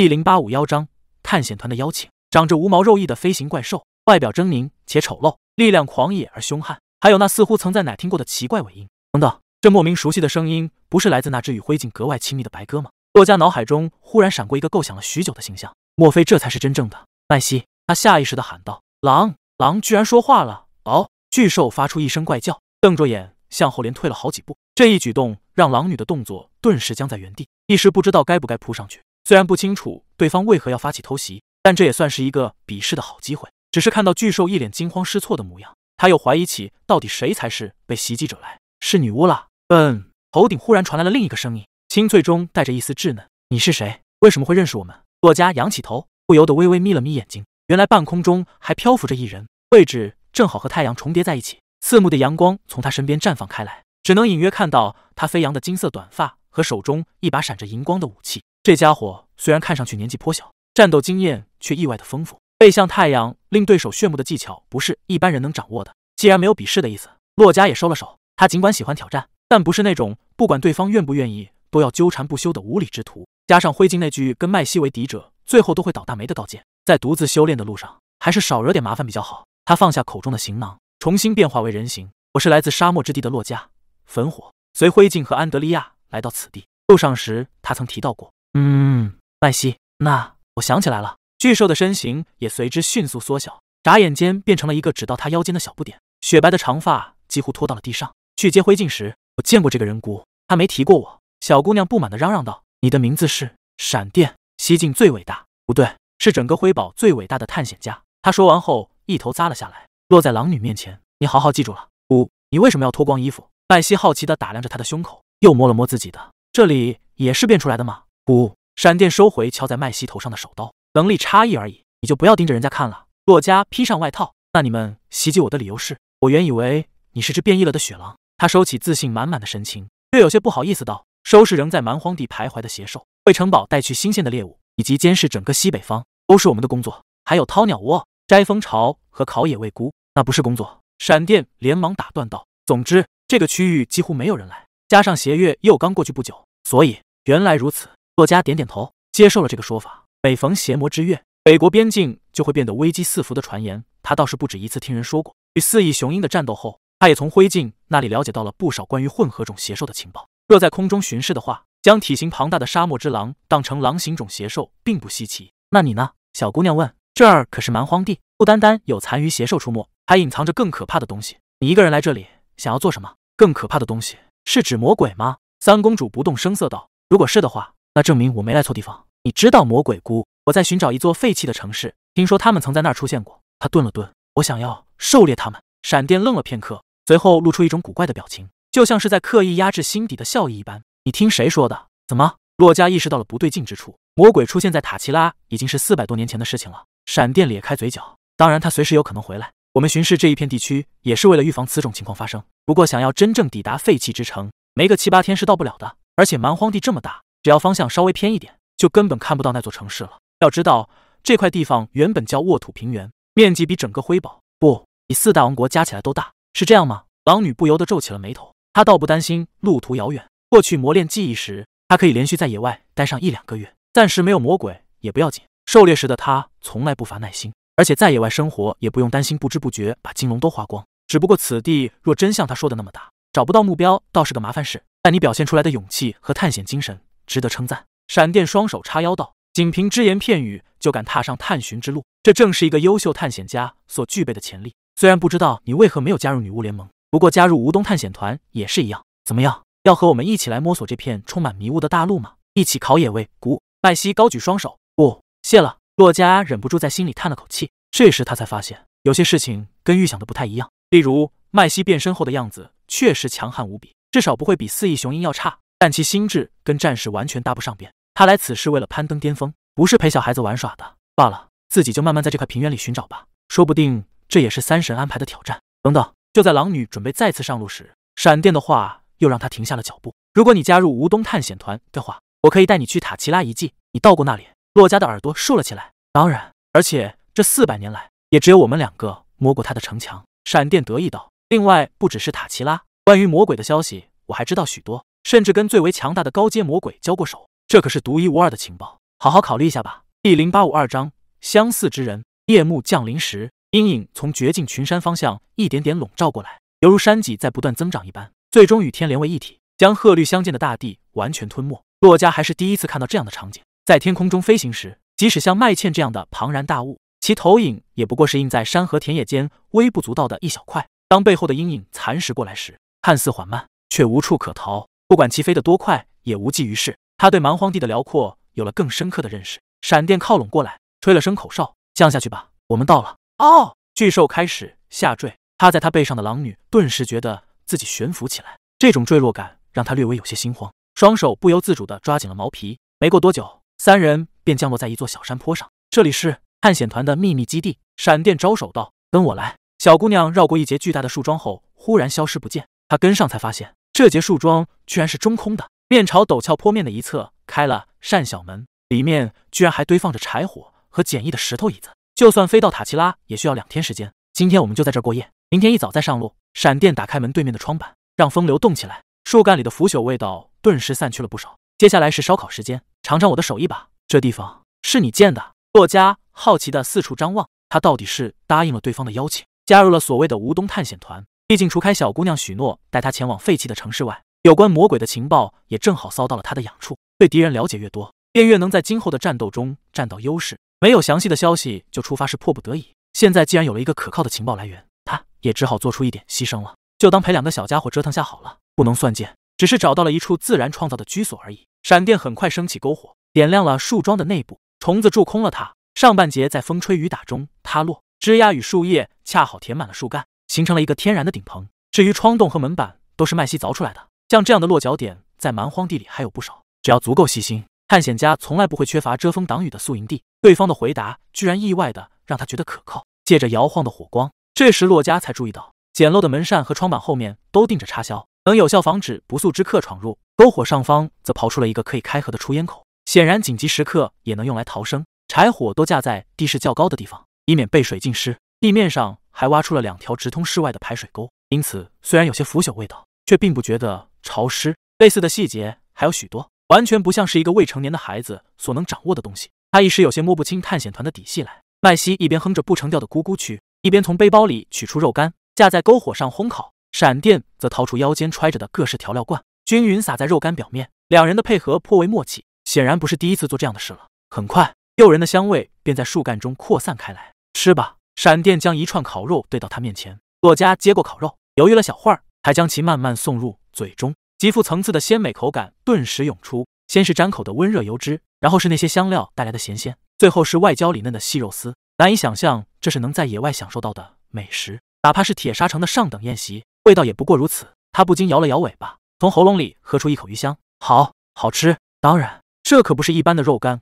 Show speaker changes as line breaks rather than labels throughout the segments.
第零八五幺章探险团的邀请。长着无毛肉翼的飞行怪兽，外表狰狞且丑陋，力量狂野而凶悍，还有那似乎曾在哪听过的奇怪尾音……等等，这莫名熟悉的声音，不是来自那只与灰烬格外亲密的白鸽吗？洛家脑海中忽然闪过一个构想了许久的形象，莫非这才是真正的麦西？他下意识地喊道：“狼，狼居然说话了！”哦，巨兽发出一声怪叫，瞪着眼向后连退了好几步。这一举动让狼女的动作顿时僵在原地，一时不知道该不该扑上去。虽然不清楚对方为何要发起偷袭，但这也算是一个比试的好机会。只是看到巨兽一脸惊慌失措的模样，他又怀疑起到底谁才是被袭击者来。是女巫啦。嗯，头顶忽然传来了另一个声音，清脆中带着一丝稚嫩：“你是谁？为什么会认识我们？”洛嘉仰起头，不由得微微眯了眯眼睛。原来半空中还漂浮着一人，位置正好和太阳重叠在一起，刺目的阳光从他身边绽放开来，只能隐约看到他飞扬的金色短发和手中一把闪着银光的武器。这家伙虽然看上去年纪颇小，战斗经验却意外的丰富。背向太阳令对手炫目的技巧不是一般人能掌握的。既然没有比试的意思，洛加也收了手。他尽管喜欢挑战，但不是那种不管对方愿不愿意都要纠缠不休的无理之徒。加上灰烬那句“跟麦西为敌者最后都会倒大霉”的告诫，在独自修炼的路上，还是少惹点麻烦比较好。他放下口中的行囊，重新变化为人形。我是来自沙漠之地的洛加，焚火随灰烬和安德利亚来到此地。路上时他曾提到过。嗯，麦西，那我想起来了，巨兽的身形也随之迅速缩小，眨眼间变成了一个只到他腰间的小不点，雪白的长发几乎拖到了地上。去接灰烬时，我见过这个人骨，他没提过我。小姑娘不满的嚷嚷道：“你的名字是闪电，西境最伟大，不对，是整个灰堡最伟大的探险家。”他说完后，一头扎了下来，落在狼女面前。你好好记住了，五，你为什么要脱光衣服？麦西好奇的打量着他的胸口，又摸了摸自己的，这里也是变出来的吗？五闪电收回敲在麦西头上的手刀，能力差异而已，你就不要盯着人家看了。洛加披上外套，那你们袭击我的理由是？我原以为你是只变异了的雪狼。他收起自信满满的神情，略有些不好意思道：“收拾仍在蛮荒地徘徊的邪兽，为城堡带去新鲜的猎物，以及监视整个西北方，都是我们的工作。还有掏鸟窝、摘蜂巢和烤野味菇，那不是工作。”闪电连忙打断道：“总之，这个区域几乎没有人来，加上邪月又刚过去不久，所以原来如此。”洛家点点头，接受了这个说法。每逢邪魔之月，北国边境就会变得危机四伏的传言，他倒是不止一次听人说过。与四翼雄鹰的战斗后，他也从灰烬那里了解到了不少关于混合种邪兽的情报。若在空中巡视的话，将体型庞大的沙漠之狼当成狼形种邪兽并不稀奇。那你呢，小姑娘问？这儿可是蛮荒地，不单单有残余邪兽出没，还隐藏着更可怕的东西。你一个人来这里想要做什么？更可怕的东西是指魔鬼吗？三公主不动声色道：“如果是的话。”那证明我没来错地方。你知道魔鬼菇？我在寻找一座废弃的城市，听说他们曾在那儿出现过。他顿了顿，我想要狩猎他们。闪电愣了片刻，随后露出一种古怪的表情，就像是在刻意压制心底的笑意一般。你听谁说的？怎么？洛嘉意识到了不对劲之处。魔鬼出现在塔奇拉已经是四百多年前的事情了。闪电咧开嘴角，当然他随时有可能回来。我们巡视这一片地区也是为了预防此种情况发生。不过想要真正抵达废弃之城，没个七八天是到不了的。而且蛮荒地这么大。只要方向稍微偏一点，就根本看不到那座城市了。要知道，这块地方原本叫沃土平原，面积比整个灰堡不比四大王国加起来都大，是这样吗？狼女不由得皱起了眉头。她倒不担心路途遥远，过去磨练技艺时，她可以连续在野外待上一两个月，暂时没有魔鬼也不要紧。狩猎时的她从来不乏耐心，而且在野外生活也不用担心不知不觉把金龙都花光。只不过此地若真像她说的那么大，找不到目标倒是个麻烦事。但你表现出来的勇气和探险精神。值得称赞。闪电双手叉腰道：“仅凭只言片语就敢踏上探寻之路，这正是一个优秀探险家所具备的潜力。虽然不知道你为何没有加入女巫联盟，不过加入吴东探险团也是一样。怎么样，要和我们一起来摸索这片充满迷雾的大陆吗？一起考野味。”古麦西高举双手：“不，谢了。”洛加忍不住在心里叹了口气。这时他才发现，有些事情跟预想的不太一样。例如，麦西变身后的样子确实强悍无比，至少不会比四翼雄鹰要差。但其心智跟战士完全搭不上边。他来此是为了攀登巅峰，不是陪小孩子玩耍的罢了。自己就慢慢在这块平原里寻找吧，说不定这也是三神安排的挑战。等等，就在狼女准备再次上路时，闪电的话又让她停下了脚步。如果你加入吴东探险团的话，我可以带你去塔奇拉遗迹。你到过那里？洛加的耳朵竖了起来。当然，而且这四百年来，也只有我们两个摸过他的城墙。闪电得意道：“另外，不只是塔奇拉，关于魔鬼的消息我还知道许多。”甚至跟最为强大的高阶魔鬼交过手，这可是独一无二的情报。好好考虑一下吧。第零八五二章相似之人。夜幕降临时，阴影从绝境群山方向一点点笼罩过来，犹如山脊在不断增长一般，最终与天连为一体，将褐绿相间的大地完全吞没。洛家还是第一次看到这样的场景。在天空中飞行时，即使像麦茜这样的庞然大物，其投影也不过是印在山河田野间微不足道的一小块。当背后的阴影蚕食过来时，看似缓慢，却无处可逃。不管其飞得多快，也无济于事。他对蛮荒地的辽阔有了更深刻的认识。闪电靠拢过来，吹了声口哨，降下去吧，我们到了。哦，巨兽开始下坠，趴在他背上的狼女顿时觉得自己悬浮起来，这种坠落感让她略微有些心慌，双手不由自主的抓紧了毛皮。没过多久，三人便降落在一座小山坡上。这里是探险团的秘密基地。闪电招手道：“跟我来。”小姑娘绕过一截巨大的树桩后，忽然消失不见。她跟上才发现。这节树桩居然是中空的，面朝陡峭坡面的一侧开了扇小门，里面居然还堆放着柴火和简易的石头椅子。就算飞到塔奇拉也需要两天时间，今天我们就在这过夜，明天一早再上路。闪电打开门对面的窗板，让风流动起来，树干里的腐朽味道顿时散去了不少。接下来是烧烤时间，尝尝我的手艺吧。这地方是你建的？洛嘉好奇的四处张望，他到底是答应了对方的邀请，加入了所谓的无冬探险团。毕竟，除开小姑娘许诺带他前往废弃的城市外，有关魔鬼的情报也正好骚到了他的痒处。对敌人了解越多，便越能在今后的战斗中占到优势。没有详细的消息就出发是迫不得已，现在既然有了一个可靠的情报来源，他也只好做出一点牺牲了，就当陪两个小家伙折腾下好了，不能算贱，只是找到了一处自然创造的居所而已。闪电很快升起篝火，点亮了树桩的内部。虫子蛀空了它上半截，在风吹雨打中塌落，枝桠与树叶恰好填满了树干。形成了一个天然的顶棚。至于窗洞和门板，都是麦西凿出来的。像这样的落脚点，在蛮荒地里还有不少。只要足够细心，探险家从来不会缺乏遮风挡雨的宿营地。对方的回答居然意外的让他觉得可靠。借着摇晃的火光，这时洛佳才注意到，简陋的门扇和窗板后面都钉着插销，能有效防止不速之客闯入。篝火上方则刨出了一个可以开合的出烟口，显然紧急时刻也能用来逃生。柴火都架在地势较高的地方，以免被水浸湿。地面上。还挖出了两条直通室外的排水沟，因此虽然有些腐朽味道，却并不觉得潮湿。类似的细节还有许多，完全不像是一个未成年的孩子所能掌握的东西。他一时有些摸不清探险团的底细来。麦西一边哼着不成调的咕咕曲，一边从背包里取出肉干，架在篝火上烘烤。闪电则掏出腰间揣着的各式调料罐，均匀撒在肉干表面。两人的配合颇为默契，显然不是第一次做这样的事了。很快，诱人的香味便在树干中扩散开来。吃吧。闪电将一串烤肉对到他面前，洛嘉接过烤肉，犹豫了小会儿，才将其慢慢送入嘴中。极富层次的鲜美口感顿时涌出，先是沾口的温热油脂，然后是那些香料带来的咸鲜，最后是外焦里嫩的细肉丝。难以想象这是能在野外享受到的美食，哪怕是铁砂城的上等宴席，味道也不过如此。他不禁摇了摇尾巴，从喉咙里喝出一口鱼香。好，好吃。当然，这可不是一般的肉干。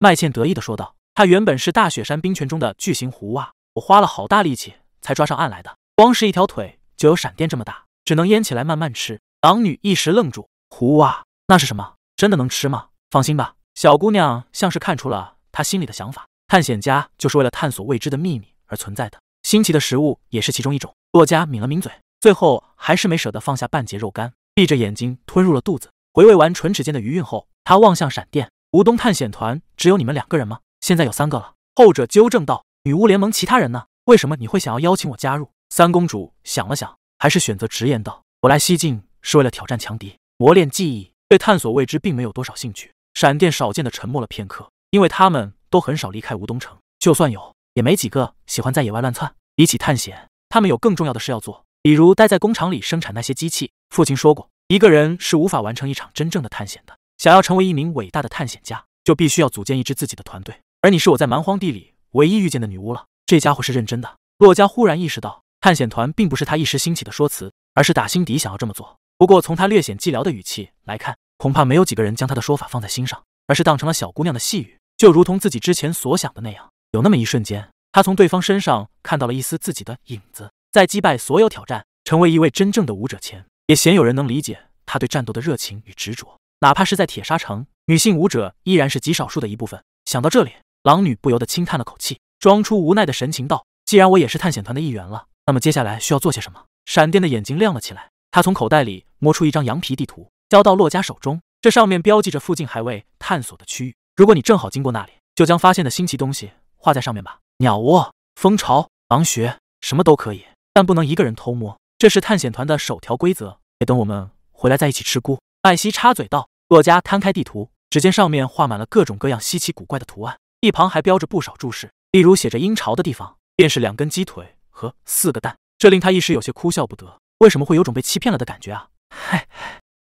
麦茜得意地说道。它原本是大雪山冰泉中的巨型湖蛙。我花了好大力气才抓上岸来的，光是一条腿就有闪电这么大，只能腌起来慢慢吃。狼女一时愣住：“胡啊，那是什么？真的能吃吗？”放心吧，小姑娘像是看出了她心里的想法，探险家就是为了探索未知的秘密而存在的，新奇的食物也是其中一种。洛嘉抿了抿嘴，最后还是没舍得放下半截肉干，闭着眼睛吞入了肚子。回味完唇齿间的余韵后，他望向闪电：“吴东探险团只有你们两个人吗？现在有三个了。”后者纠正道。女巫联盟，其他人呢？为什么你会想要邀请我加入？三公主想了想，还是选择直言道：“我来西境是为了挑战强敌，磨练技艺，对探索未知并没有多少兴趣。”闪电少见的沉默了片刻，因为他们都很少离开吴东城，就算有，也没几个喜欢在野外乱窜。比起探险，他们有更重要的事要做，比如待在工厂里生产那些机器。父亲说过，一个人是无法完成一场真正的探险的。想要成为一名伟大的探险家，就必须要组建一支自己的团队。而你是我在蛮荒地里。唯一遇见的女巫了，这家伙是认真的。洛嘉忽然意识到，探险团并不是他一时兴起的说辞，而是打心底想要这么做。不过从他略显寂寥的语气来看，恐怕没有几个人将他的说法放在心上，而是当成了小姑娘的细语。就如同自己之前所想的那样，有那么一瞬间，他从对方身上看到了一丝自己的影子。在击败所有挑战，成为一位真正的武者前，也鲜有人能理解他对战斗的热情与执着。哪怕是在铁沙城，女性武者依然是极少数的一部分。想到这里。狼女不由得轻叹了口气，装出无奈的神情道：“既然我也是探险团的一员了，那么接下来需要做些什么？”闪电的眼睛亮了起来，他从口袋里摸出一张羊皮地图，交到洛嘉手中。这上面标记着附近还未探索的区域，如果你正好经过那里，就将发现的新奇东西画在上面吧。鸟窝、蜂巢、狼穴，什么都可以，但不能一个人偷摸。这是探险团的首条规则。得等我们回来再一起吃菇。”艾希插嘴道。洛嘉摊开地图，只见上面画满了各种各样稀奇古怪的图案。一旁还标着不少注释，例如写着“鹰巢”的地方，便是两根鸡腿和四个蛋，这令他一时有些哭笑不得。为什么会有种被欺骗了的感觉啊？嗨，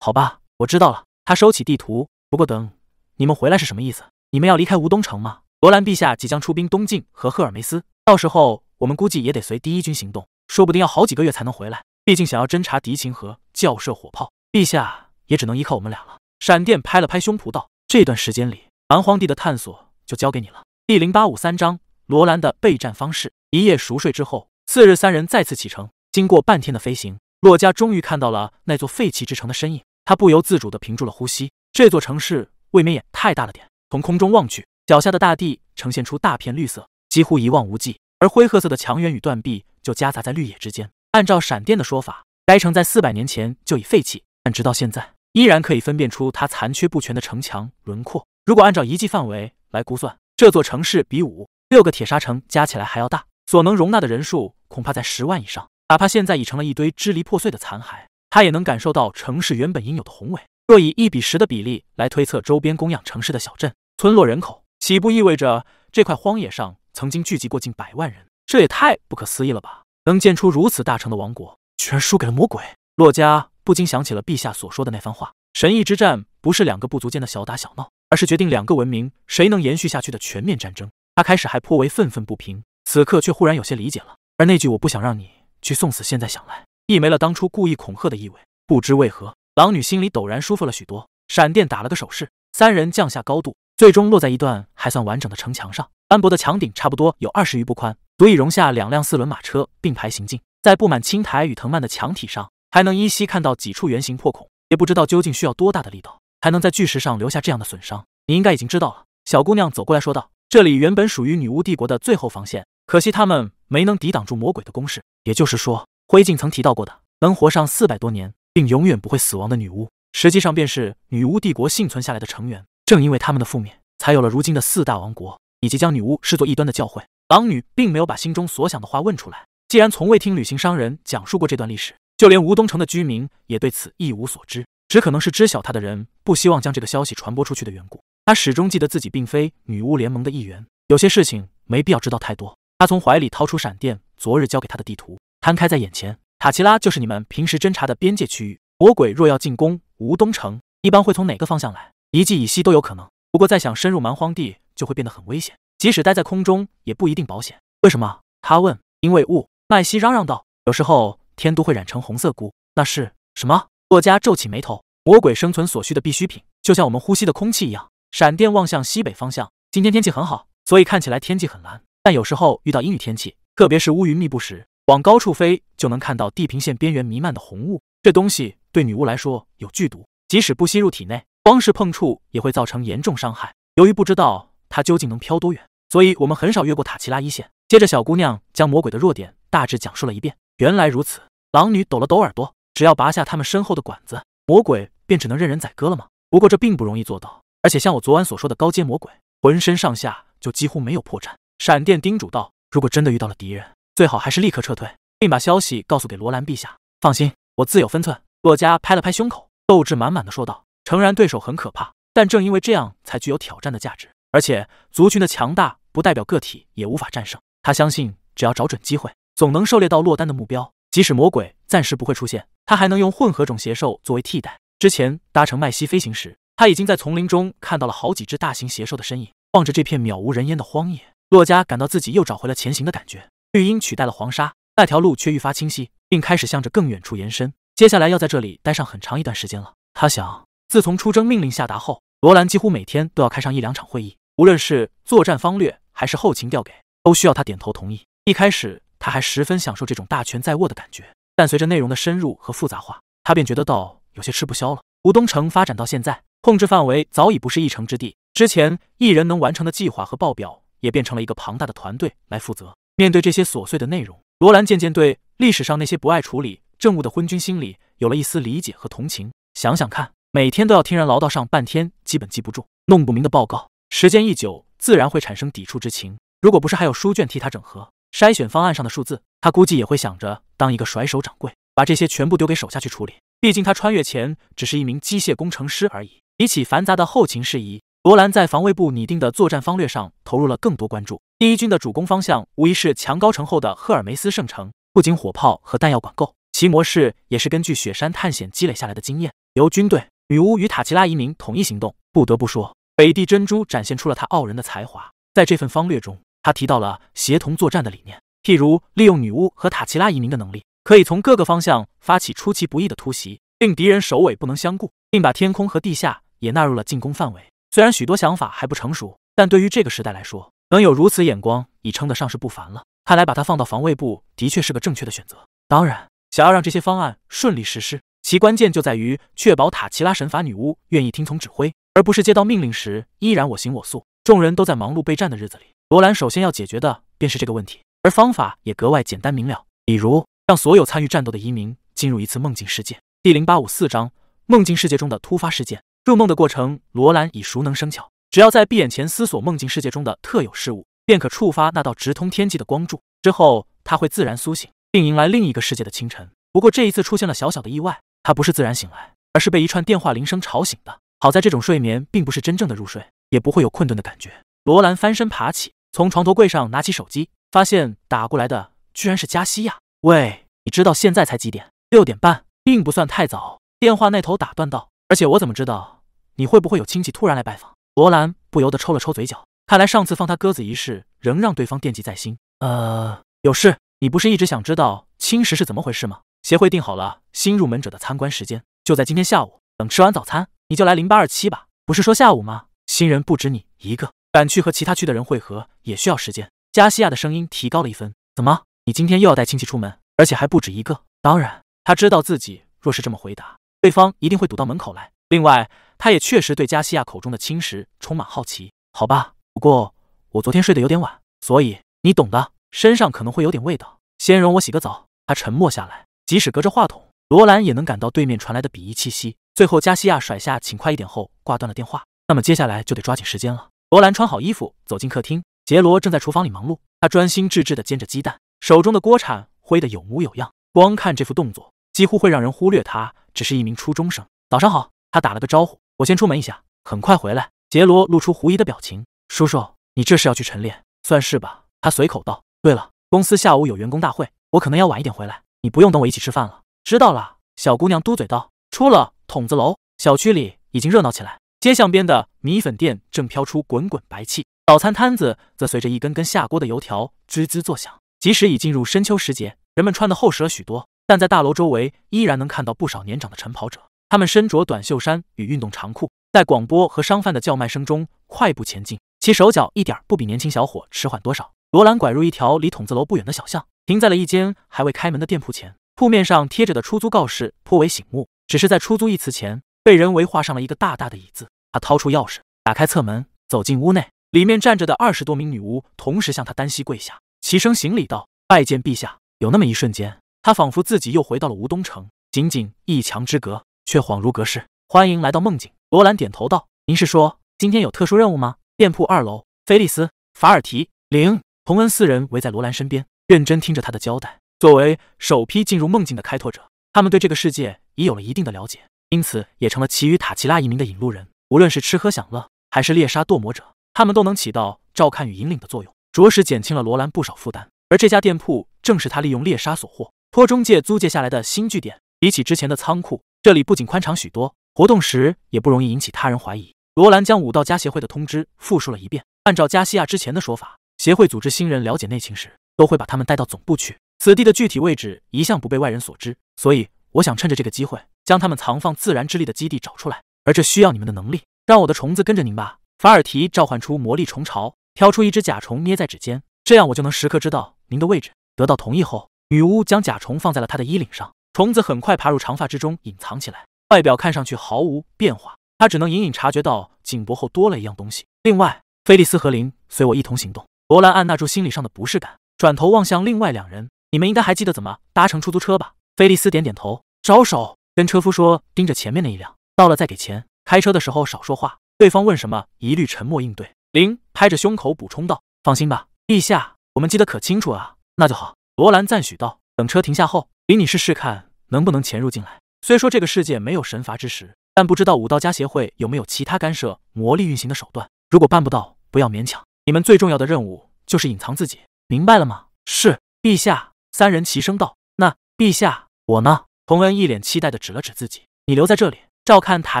好吧，我知道了。他收起地图，不过等你们回来是什么意思？你们要离开吴东城吗？罗兰陛下即将出兵东晋和赫尔梅斯，到时候我们估计也得随第一军行动，说不定要好几个月才能回来。毕竟想要侦察敌情和校射火炮，陛下也只能依靠我们俩了。闪电拍了拍胸脯道：“这段时间里，蛮荒地的探索……”就交给你了。第零八五三章罗兰的备战方式。一夜熟睡之后，次日三人再次启程。经过半天的飞行，洛嘉终于看到了那座废弃之城的身影。他不由自主地屏住了呼吸。这座城市未免也太大了点。从空中望去，脚下的大地呈现出大片绿色，几乎一望无际。而灰褐色的墙垣与断壁就夹杂在绿野之间。按照闪电的说法，该城在四百年前就已废弃，但直到现在，依然可以分辨出它残缺不全的城墙轮廓。如果按照遗迹范围，来估算，这座城市比五六个铁砂城加起来还要大，所能容纳的人数恐怕在十万以上。哪怕现在已成了一堆支离破碎的残骸，他也能感受到城市原本应有的宏伟。若以一比十的比例来推测周边供养城市的小镇、村落人口，岂不意味着这块荒野上曾经聚集过近百万人？这也太不可思议了吧！能建出如此大城的王国，居然输给了魔鬼？洛家不禁想起了陛下所说的那番话：神域之战不是两个部族间的小打小闹。而是决定两个文明谁能延续下去的全面战争。他开始还颇为愤愤不平，此刻却忽然有些理解了。而那句“我不想让你去送死”，现在想来，亦没了当初故意恐吓的意味。不知为何，狼女心里陡然舒服了许多。闪电打了个手势，三人降下高度，最终落在一段还算完整的城墙上。斑驳的墙顶差不多有二十余步宽，足以容下两辆四轮马车并排行进。在布满青苔与藤蔓的墙体上，还能依稀看到几处圆形破孔，也不知道究竟需要多大的力道。还能在巨石上留下这样的损伤，你应该已经知道了。”小姑娘走过来说道：“这里原本属于女巫帝国的最后防线，可惜他们没能抵挡住魔鬼的攻势。也就是说，灰烬曾提到过的能活上四百多年并永远不会死亡的女巫，实际上便是女巫帝国幸存下来的成员。正因为他们的覆灭，才有了如今的四大王国以及将女巫视作异端的教会。”狼女并没有把心中所想的话问出来，既然从未听旅行商人讲述过这段历史，就连吴东城的居民也对此一无所知，只可能是知晓他的人。不希望将这个消息传播出去的缘故，他始终记得自己并非女巫联盟的一员，有些事情没必要知道太多。他从怀里掏出闪电昨日交给他的地图，摊开在眼前。塔奇拉就是你们平时侦查的边界区域。魔鬼若要进攻吴东城，一般会从哪个方向来？一迹以西都有可能，不过再想深入蛮荒地就会变得很危险，即使待在空中也不一定保险。为什么？他问。因为雾，麦西嚷嚷道。有时候天都会染成红色，菇。那是什么？洛嘉皱起眉头。魔鬼生存所需的必需品，就像我们呼吸的空气一样。闪电望向西北方向，今天天气很好，所以看起来天气很蓝。但有时候遇到阴雨天气，特别是乌云密布时，往高处飞就能看到地平线边缘弥漫的红雾。这东西对女巫来说有剧毒，即使不吸入体内，光是碰触也会造成严重伤害。由于不知道它究竟能飘多远，所以我们很少越过塔奇拉一线。接着，小姑娘将魔鬼的弱点大致讲述了一遍。原来如此，狼女抖了抖耳朵，只要拔下他们身后的管子，魔鬼。便只能任人宰割了吗？不过这并不容易做到，而且像我昨晚所说的，高阶魔鬼浑身上下就几乎没有破绽。闪电叮嘱道：“如果真的遇到了敌人，最好还是立刻撤退，并把消息告诉给罗兰陛下。”放心，我自有分寸。”洛加拍了拍胸口，斗志满满的说道：“诚然，对手很可怕，但正因为这样才具有挑战的价值。而且族群的强大不代表个体也无法战胜。他相信，只要找准机会，总能狩猎到落单的目标。即使魔鬼暂时不会出现，他还能用混合种邪兽作为替代。”之前搭乘麦西飞行时，他已经在丛林中看到了好几只大型邪兽的身影。望着这片渺无人烟的荒野，洛加感到自己又找回了前行的感觉。绿荫取代了黄沙，那条路却愈发清晰，并开始向着更远处延伸。接下来要在这里待上很长一段时间了。他想，自从出征命令下达后，罗兰几乎每天都要开上一两场会议，无论是作战方略还是后勤调给，都需要他点头同意。一开始他还十分享受这种大权在握的感觉，但随着内容的深入和复杂化，他便觉得到。有些吃不消了。吴东城发展到现在，控制范围早已不是一城之地，之前一人能完成的计划和报表，也变成了一个庞大的团队来负责。面对这些琐碎的内容，罗兰渐渐对历史上那些不爱处理政务的昏君心里有了一丝理解和同情。想想看，每天都要听人唠叨上半天，基本记不住、弄不明的报告，时间一久，自然会产生抵触之情。如果不是还有书卷替他整合、筛选方案上的数字，他估计也会想着当一个甩手掌柜，把这些全部丢给手下去处理。毕竟他穿越前只是一名机械工程师而已。比起繁杂的后勤事宜，罗兰在防卫部拟定的作战方略上投入了更多关注。第一军的主攻方向无疑是强高城后的赫尔梅斯圣城，不仅火炮和弹药管够，其模式也是根据雪山探险积累下来的经验，由军队、女巫与塔奇拉移民统一行动。不得不说，北地珍珠展现出了他傲人的才华。在这份方略中，他提到了协同作战的理念，譬如利用女巫和塔奇拉移民的能力。可以从各个方向发起出其不意的突袭，令敌人首尾不能相顾，并把天空和地下也纳入了进攻范围。虽然许多想法还不成熟，但对于这个时代来说，能有如此眼光已称得上是不凡了。看来把它放到防卫部的确是个正确的选择。当然，想要让这些方案顺利实施，其关键就在于确保塔奇拉神法女巫愿意听从指挥，而不是接到命令时依然我行我素。众人都在忙碌备战的日子里，罗兰首先要解决的便是这个问题，而方法也格外简单明了，比如。让所有参与战斗的移民进入一次梦境世界。第零八五四章：梦境世界中的突发事件。入梦的过程，罗兰已熟能生巧，只要在闭眼前思索梦境世界中的特有事物，便可触发那道直通天际的光柱。之后，他会自然苏醒，并迎来另一个世界的清晨。不过这一次出现了小小的意外，他不是自然醒来，而是被一串电话铃声吵醒的。好在这种睡眠并不是真正的入睡，也不会有困顿的感觉。罗兰翻身爬起，从床头柜上拿起手机，发现打过来的居然是加西亚。喂，你知道现在才几点？六点半，并不算太早。电话那头打断道。而且我怎么知道你会不会有亲戚突然来拜访？罗兰不由得抽了抽嘴角，看来上次放他鸽子一事仍让对方惦记在心。呃，有事，你不是一直想知道青石是怎么回事吗？协会定好了新入门者的参观时间，就在今天下午。等吃完早餐你就来零八二七吧。不是说下午吗？新人不止你一个，赶去和其他区的人汇合也需要时间。加西亚的声音提高了一分。怎么？你今天又要带亲戚出门，而且还不止一个。当然，他知道自己若是这么回答，对方一定会堵到门口来。另外，他也确实对加西亚口中的侵蚀充满好奇。好吧，不过我昨天睡得有点晚，所以你懂的，身上可能会有点味道。先容我洗个澡。他沉默下来，即使隔着话筒，罗兰也能感到对面传来的鄙夷气息。最后，加西亚甩下请快一点后挂断了电话。那么接下来就得抓紧时间了。罗兰穿好衣服走进客厅，杰罗正在厨房里忙碌，他专心致志地煎着鸡蛋。手中的锅铲挥得有模有样，光看这副动作，几乎会让人忽略他只是一名初中生。早上好，他打了个招呼。我先出门一下，很快回来。杰罗露出狐疑的表情。叔叔，你这是要去晨练？算是吧。他随口道。对了，公司下午有员工大会，我可能要晚一点回来。你不用等我一起吃饭了。知道了。小姑娘嘟嘴道。出了筒子楼，小区里已经热闹起来。街巷边的米粉店正飘出滚滚白气，早餐摊子则随着一根根下锅的油条吱吱作响。即使已进入深秋时节，人们穿的厚实了许多，但在大楼周围依然能看到不少年长的晨跑者。他们身着短袖衫与运动长裤，在广播和商贩的叫卖声中快步前进，其手脚一点不比年轻小伙迟缓多少。罗兰拐入一条离筒子楼不远的小巷，停在了一间还未开门的店铺前。铺面上贴着的出租告示颇为醒目，只是在“出租”一词前被人为画上了一个大大的“椅”子。他掏出钥匙，打开侧门，走进屋内。里面站着的二十多名女巫同时向他单膝跪下。齐声行礼道：“拜见陛下！”有那么一瞬间，他仿佛自己又回到了吴东城，仅仅一墙之隔，却恍如隔世。欢迎来到梦境。罗兰点头道：“您是说今天有特殊任务吗？”店铺二楼，菲利斯、法尔提、灵、洪恩四人围在罗兰身边，认真听着他的交代。作为首批进入梦境的开拓者，他们对这个世界已有了一定的了解，因此也成了其余塔奇拉移民的引路人。无论是吃喝享乐，还是猎杀堕魔者，他们都能起到照看与引领的作用。着实减轻了罗兰不少负担，而这家店铺正是他利用猎杀所获，托中介租借下来的新据点。比起之前的仓库，这里不仅宽敞许多，活动时也不容易引起他人怀疑。罗兰将武道家协会的通知复述了一遍。按照加西亚之前的说法，协会组织新人了解内情时，都会把他们带到总部去。此地的具体位置一向不被外人所知，所以我想趁着这个机会，将他们藏放自然之力的基地找出来。而这需要你们的能力，让我的虫子跟着您吧。法尔提召唤出魔力虫巢。挑出一只甲虫，捏在指尖，这样我就能时刻知道您的位置。得到同意后，女巫将甲虫放在了她的衣领上，虫子很快爬入长发之中，隐藏起来，外表看上去毫无变化。他只能隐隐察觉到颈脖后多了一样东西。另外，菲利斯和林随我一同行动。罗兰按捺住心理上的不适感，转头望向另外两人：“你们应该还记得怎么搭乘出租车吧？”菲利斯点点头，招手跟车夫说：“盯着前面那一辆，到了再给钱。开车的时候少说话，对方问什么，一律沉默应对。”林拍着胸口补充道：“放心吧，陛下，我们记得可清楚啊。”那就好。罗兰赞许道：“等车停下后，林，你试试看能不能潜入进来。虽说这个世界没有神罚之时，但不知道武道家协会有没有其他干涉魔力运行的手段。如果办不到，不要勉强。你们最重要的任务就是隐藏自己，明白了吗？”“是，陛下。”三人齐声道。“那陛下，我呢？”童恩一脸期待的指了指自己。“你留在这里照看塔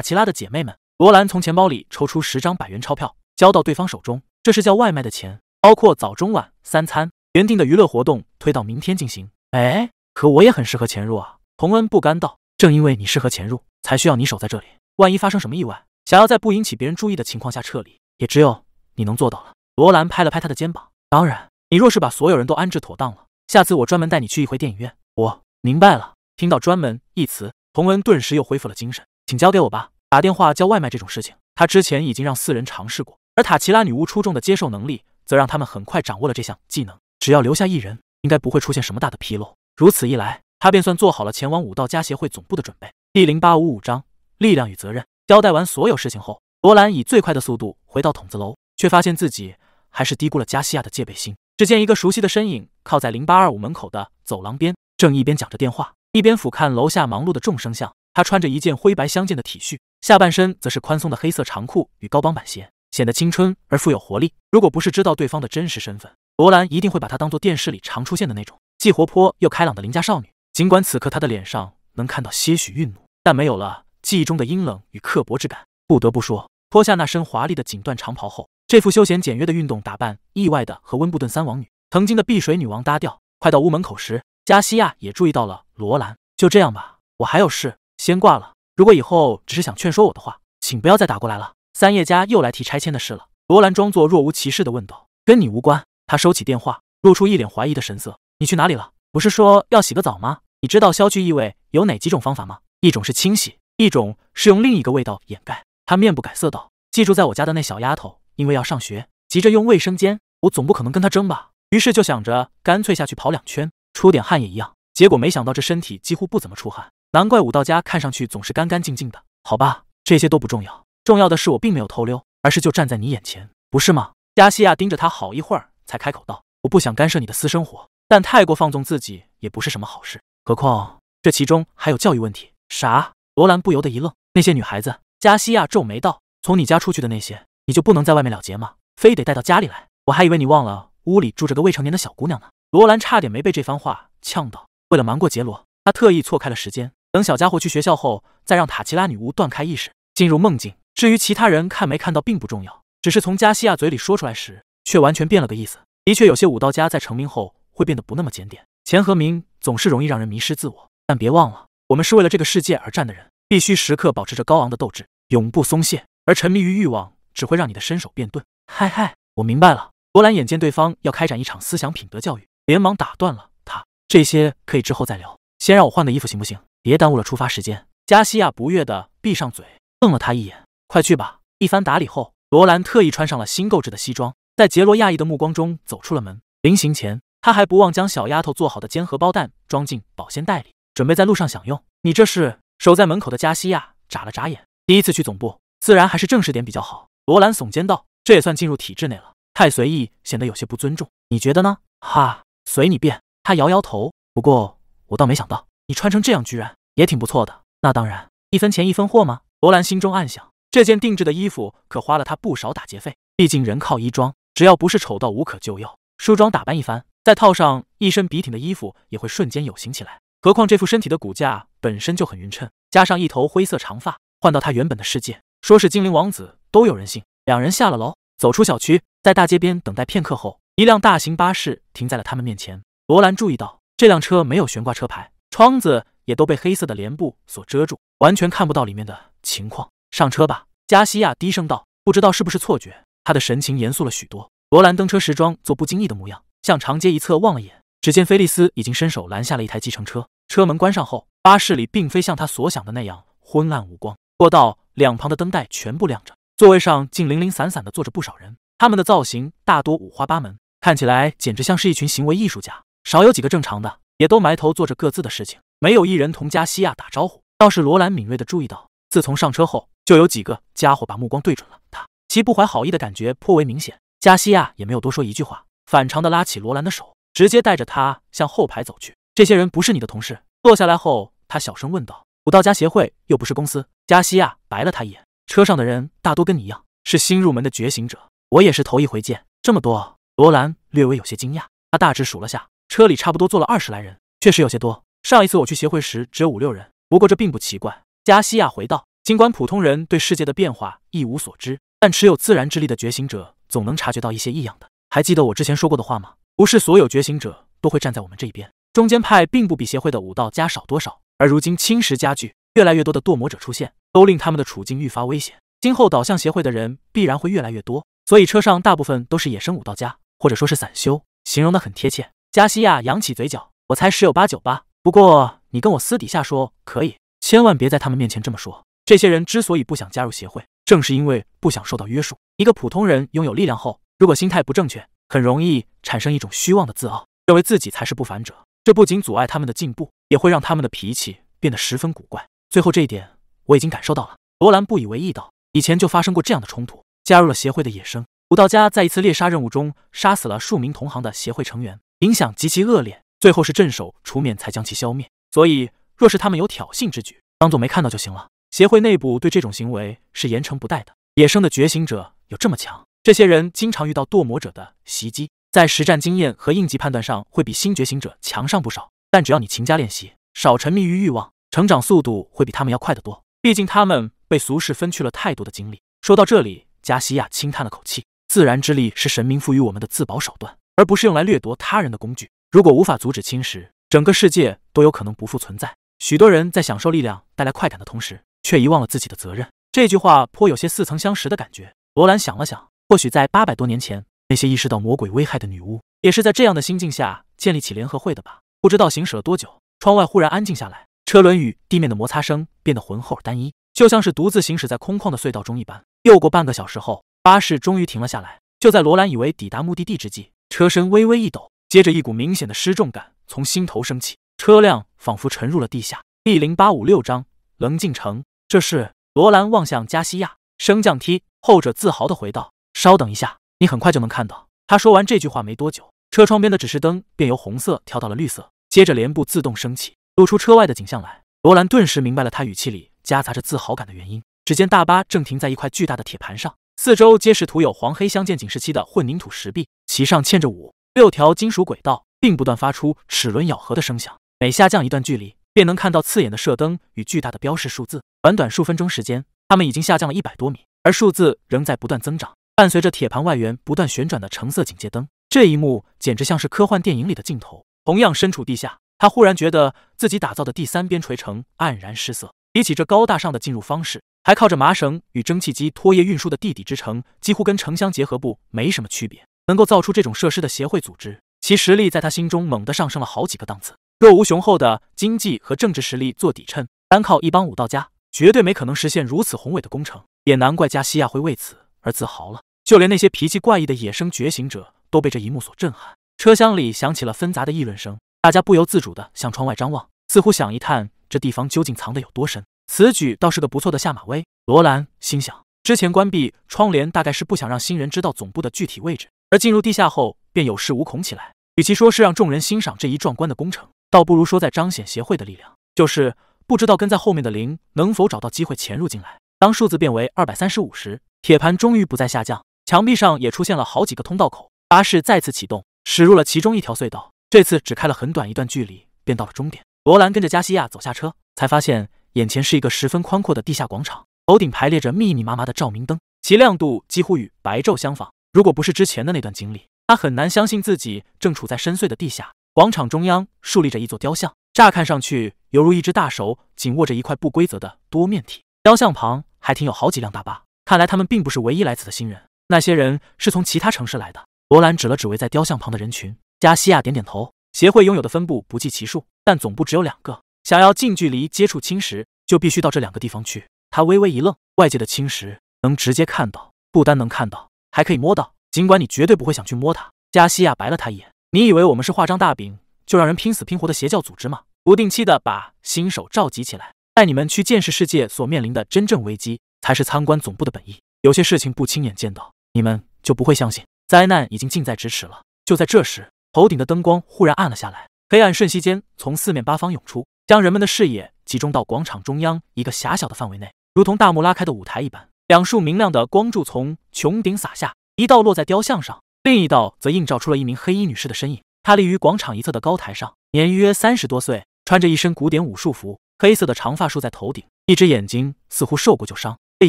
奇拉的姐妹们。”罗兰从钱包里抽出十张百元钞票。交到对方手中，这是叫外卖的钱，包括早中晚三餐。原定的娱乐活动推到明天进行。哎，可我也很适合潜入啊！童恩不甘道：“正因为你适合潜入，才需要你守在这里。万一发生什么意外，想要在不引起别人注意的情况下撤离，也只有你能做到了。”罗兰拍了拍他的肩膀：“当然，你若是把所有人都安置妥当了，下次我专门带你去一回电影院。”我明白了。听到“专门”一词，童恩顿时又恢复了精神：“请交给我吧。打电话叫外卖这种事情，他之前已经让四人尝试过。”而塔奇拉女巫出众的接受能力，则让他们很快掌握了这项技能。只要留下一人，应该不会出现什么大的纰漏。如此一来，他便算做好了前往武道家协会总部的准备。第零八五五章：力量与责任。交代完所有事情后，罗兰以最快的速度回到筒子楼，却发现自己还是低估了加西亚的戒备心。只见一个熟悉的身影靠在零八二五门口的走廊边，正一边讲着电话，一边俯瞰楼下忙碌的众生相。他穿着一件灰白相间的体恤，下半身则是宽松的黑色长裤与高帮板鞋。显得青春而富有活力。如果不是知道对方的真实身份，罗兰一定会把她当做电视里常出现的那种既活泼又开朗的邻家少女。尽管此刻她的脸上能看到些许愠怒，但没有了记忆中的阴冷与刻薄之感。不得不说，脱下那身华丽的锦缎长袍后，这副休闲简约的运动打扮意外的和温布顿三王女曾经的碧水女王搭调。快到屋门口时，加西亚也注意到了罗兰。就这样吧，我还有事，先挂了。如果以后只是想劝说我的话，请不要再打过来了。三叶家又来提拆迁的事了。罗兰装作若无其事地问道：“跟你无关。”他收起电话，露出一脸怀疑的神色。“你去哪里了？不是说要洗个澡吗？你知道消去异味有哪几种方法吗？一种是清洗，一种是用另一个味道掩盖。”他面不改色道：“记住，在我家的那小丫头，因为要上学，急着用卫生间，我总不可能跟她争吧。于是就想着，干脆下去跑两圈，出点汗也一样。结果没想到，这身体几乎不怎么出汗，难怪武道家看上去总是干干净净的。好吧，这些都不重要。”重要的是，我并没有偷溜，而是就站在你眼前，不是吗？加西亚盯着他好一会儿，才开口道：“我不想干涉你的私生活，但太过放纵自己也不是什么好事。何况这其中还有教育问题。”啥？罗兰不由得一愣。那些女孩子？加西亚皱眉道：“从你家出去的那些，你就不能在外面了结吗？非得带到家里来？我还以为你忘了屋里住着个未成年的小姑娘呢。”罗兰差点没被这番话呛到。为了瞒过杰罗，他特意错开了时间，等小家伙去学校后再让塔奇拉女巫断开意识，进入梦境。至于其他人看没看到并不重要，只是从加西亚嘴里说出来时，却完全变了个意思。的确，有些武道家在成名后会变得不那么检点，钱和名总是容易让人迷失自我。但别忘了，我们是为了这个世界而战的人，必须时刻保持着高昂的斗志，永不松懈。而沉迷于欲望，只会让你的身手变钝。嗨嗨，我明白了。罗兰眼见对方要开展一场思想品德教育，连忙打断了他：“这些可以之后再聊，先让我换个衣服行不行？别耽误了出发时间。”加西亚不悦地闭上嘴，瞪了他一眼。快去吧！一番打理后，罗兰特意穿上了新购置的西装，在杰罗讶异的目光中走出了门。临行前，他还不忘将小丫头做好的煎荷包蛋装进保鲜袋里，准备在路上享用。你这是？守在门口的加西亚眨了眨眼。第一次去总部，自然还是正式点比较好。罗兰耸肩道：“这也算进入体制内了，太随意显得有些不尊重。你觉得呢？”哈，随你便。他摇摇头。不过我倒没想到，你穿成这样居然也挺不错的。那当然，一分钱一分货吗？罗兰心中暗想。这件定制的衣服可花了他不少打劫费，毕竟人靠衣装，只要不是丑到无可救药，梳妆打扮一番，再套上一身笔挺的衣服，也会瞬间有型起来。何况这副身体的骨架本身就很匀称，加上一头灰色长发，换到他原本的世界，说是精灵王子都有人信。两人下了楼，走出小区，在大街边等待片刻后，一辆大型巴士停在了他们面前。罗兰注意到这辆车没有悬挂车牌，窗子也都被黑色的帘布所遮住，完全看不到里面的情况。上车吧，加西亚低声道。不知道是不是错觉，他的神情严肃了许多。罗兰登车时装作不经意的模样，向长街一侧望了眼，只见菲利斯已经伸手拦下了一台计程车。车门关上后，巴士里并非像他所想的那样昏暗无光，过道两旁的灯带全部亮着，座位上竟零零散散的坐着不少人，他们的造型大多五花八门，看起来简直像是一群行为艺术家，少有几个正常的，也都埋头做着各自的事情，没有一人同加西亚打招呼。倒是罗兰敏锐的注意到，自从上车后。就有几个家伙把目光对准了他，其不怀好意的感觉颇为明显。加西亚也没有多说一句话，反常的拉起罗兰的手，直接带着他向后排走去。这些人不是你的同事。坐下来后，他小声问道：“武道家协会又不是公司。”加西亚白了他一眼。车上的人大多跟你一样，是新入门的觉醒者。我也是头一回见这么多。罗兰略微有些惊讶，他大致数了下，车里差不多坐了二十来人，确实有些多。上一次我去协会时只有五六人，不过这并不奇怪。加西亚回道。尽管普通人对世界的变化一无所知，但持有自然之力的觉醒者总能察觉到一些异样的。还记得我之前说过的话吗？不是所有觉醒者都会站在我们这一边，中间派并不比协会的武道家少多少。而如今侵蚀加剧，越来越多的堕魔者出现，都令他们的处境愈发危险。今后倒向协会的人必然会越来越多，所以车上大部分都是野生武道家，或者说是散修。形容的很贴切。加西亚扬起嘴角，我猜十有八九吧。不过你跟我私底下说可以，千万别在他们面前这么说。这些人之所以不想加入协会，正是因为不想受到约束。一个普通人拥有力量后，如果心态不正确，很容易产生一种虚妄的自傲，认为自己才是不凡者。这不仅阻碍他们的进步，也会让他们的脾气变得十分古怪。最后这一点，我已经感受到了。罗兰不以为意道：“以前就发生过这样的冲突，加入了协会的野生武道家，在一次猎杀任务中杀死了数名同行的协会成员，影响极其恶劣。最后是镇守出面才将其消灭。所以，若是他们有挑衅之举，当做没看到就行了。”协会内部对这种行为是严惩不贷的。野生的觉醒者有这么强，这些人经常遇到堕魔者的袭击，在实战经验和应急判断上会比新觉醒者强上不少。但只要你勤加练习，少沉迷于欲望，成长速度会比他们要快得多。毕竟他们被俗世分去了太多的精力。说到这里，加西亚轻叹了口气。自然之力是神明赋予我们的自保手段，而不是用来掠夺他人的工具。如果无法阻止侵蚀，整个世界都有可能不复存在。许多人在享受力量带来快感的同时，却遗忘了自己的责任。这句话颇有些似曾相识的感觉。罗兰想了想，或许在八百多年前，那些意识到魔鬼危害的女巫，也是在这样的心境下建立起联合会的吧？不知道行驶了多久，窗外忽然安静下来，车轮与地面的摩擦声变得浑厚而单一，就像是独自行驶在空旷的隧道中一般。又过半个小时后，巴士终于停了下来。就在罗兰以为抵达目的地之际，车身微微一抖，接着一股明显的失重感从心头升起，车辆仿佛沉入了地下。第零八五六章：棱镜城。这是罗兰望向加西亚升降梯，后者自豪地回道：“稍等一下，你很快就能看到。”他说完这句话没多久，车窗边的指示灯便由红色跳到了绿色，接着帘布自动升起，露出车外的景象来。罗兰顿时明白了他语气里夹杂着自豪感的原因。只见大巴正停在一块巨大的铁盘上，四周皆是涂有黄黑相间警示漆的混凝土石壁，其上嵌着五六条金属轨道，并不断发出齿轮咬合的声响，每下降一段距离。便能看到刺眼的射灯与巨大的标示数字。短短数分钟时间，他们已经下降了一百多米，而数字仍在不断增长。伴随着铁盘外缘不断旋转的橙色警戒灯，这一幕简直像是科幻电影里的镜头。同样身处地下，他忽然觉得自己打造的第三边陲城黯然失色。比起这高大上的进入方式，还靠着麻绳与蒸汽机拖曳运输的地底之城，几乎跟城乡结合部没什么区别。能够造出这种设施的协会组织，其实力在他心中猛地上升了好几个档次。若无雄厚的经济和政治实力做底衬，单靠一帮武道家，绝对没可能实现如此宏伟的工程。也难怪加西亚会为此而自豪了。就连那些脾气怪异的野生觉醒者都被这一幕所震撼。车厢里响起了纷杂的议论声，大家不由自主的向窗外张望，似乎想一探这地方究竟藏得有多深。此举倒是个不错的下马威。罗兰心想，之前关闭窗帘大概是不想让新人知道总部的具体位置，而进入地下后便有恃无恐起来。与其说是让众人欣赏这一壮观的工程，倒不如说，在彰显协会的力量，就是不知道跟在后面的零能否找到机会潜入进来。当数字变为二百三十五时，铁盘终于不再下降，墙壁上也出现了好几个通道口。巴士再次启动，驶入了其中一条隧道。这次只开了很短一段距离，便到了终点。罗兰跟着加西亚走下车，才发现眼前是一个十分宽阔的地下广场，头顶排列着密密麻麻的照明灯，其亮度几乎与白昼相仿。如果不是之前的那段经历，他很难相信自己正处在深邃的地下。广场中央竖立着一座雕像，乍看上去犹如一只大手紧握着一块不规则的多面体。雕像旁还停有好几辆大巴，看来他们并不是唯一来此的新人。那些人是从其他城市来的。罗兰指了指围在雕像旁的人群。加西亚点点头。协会拥有的分部不计其数，但总部只有两个。想要近距离接触青石，就必须到这两个地方去。他微微一愣。外界的青石能直接看到，不单能看到，还可以摸到。尽管你绝对不会想去摸它。加西亚白了他一眼。你以为我们是画张大饼就让人拼死拼活的邪教组织吗？不定期的把新手召集起来，带你们去见识世界所面临的真正危机，才是参观总部的本意。有些事情不亲眼见到，你们就不会相信，灾难已经近在咫尺了。就在这时，头顶的灯光忽然暗了下来，黑暗瞬息间从四面八方涌出，将人们的视野集中到广场中央一个狭小的范围内，如同大幕拉开的舞台一般。两束明亮的光柱从穹顶洒下，一道落在雕像上。另一道则映照出了一名黑衣女士的身影，她立于广场一侧的高台上，年约三十多岁，穿着一身古典武术服，黑色的长发束在头顶，一只眼睛似乎受过旧伤，被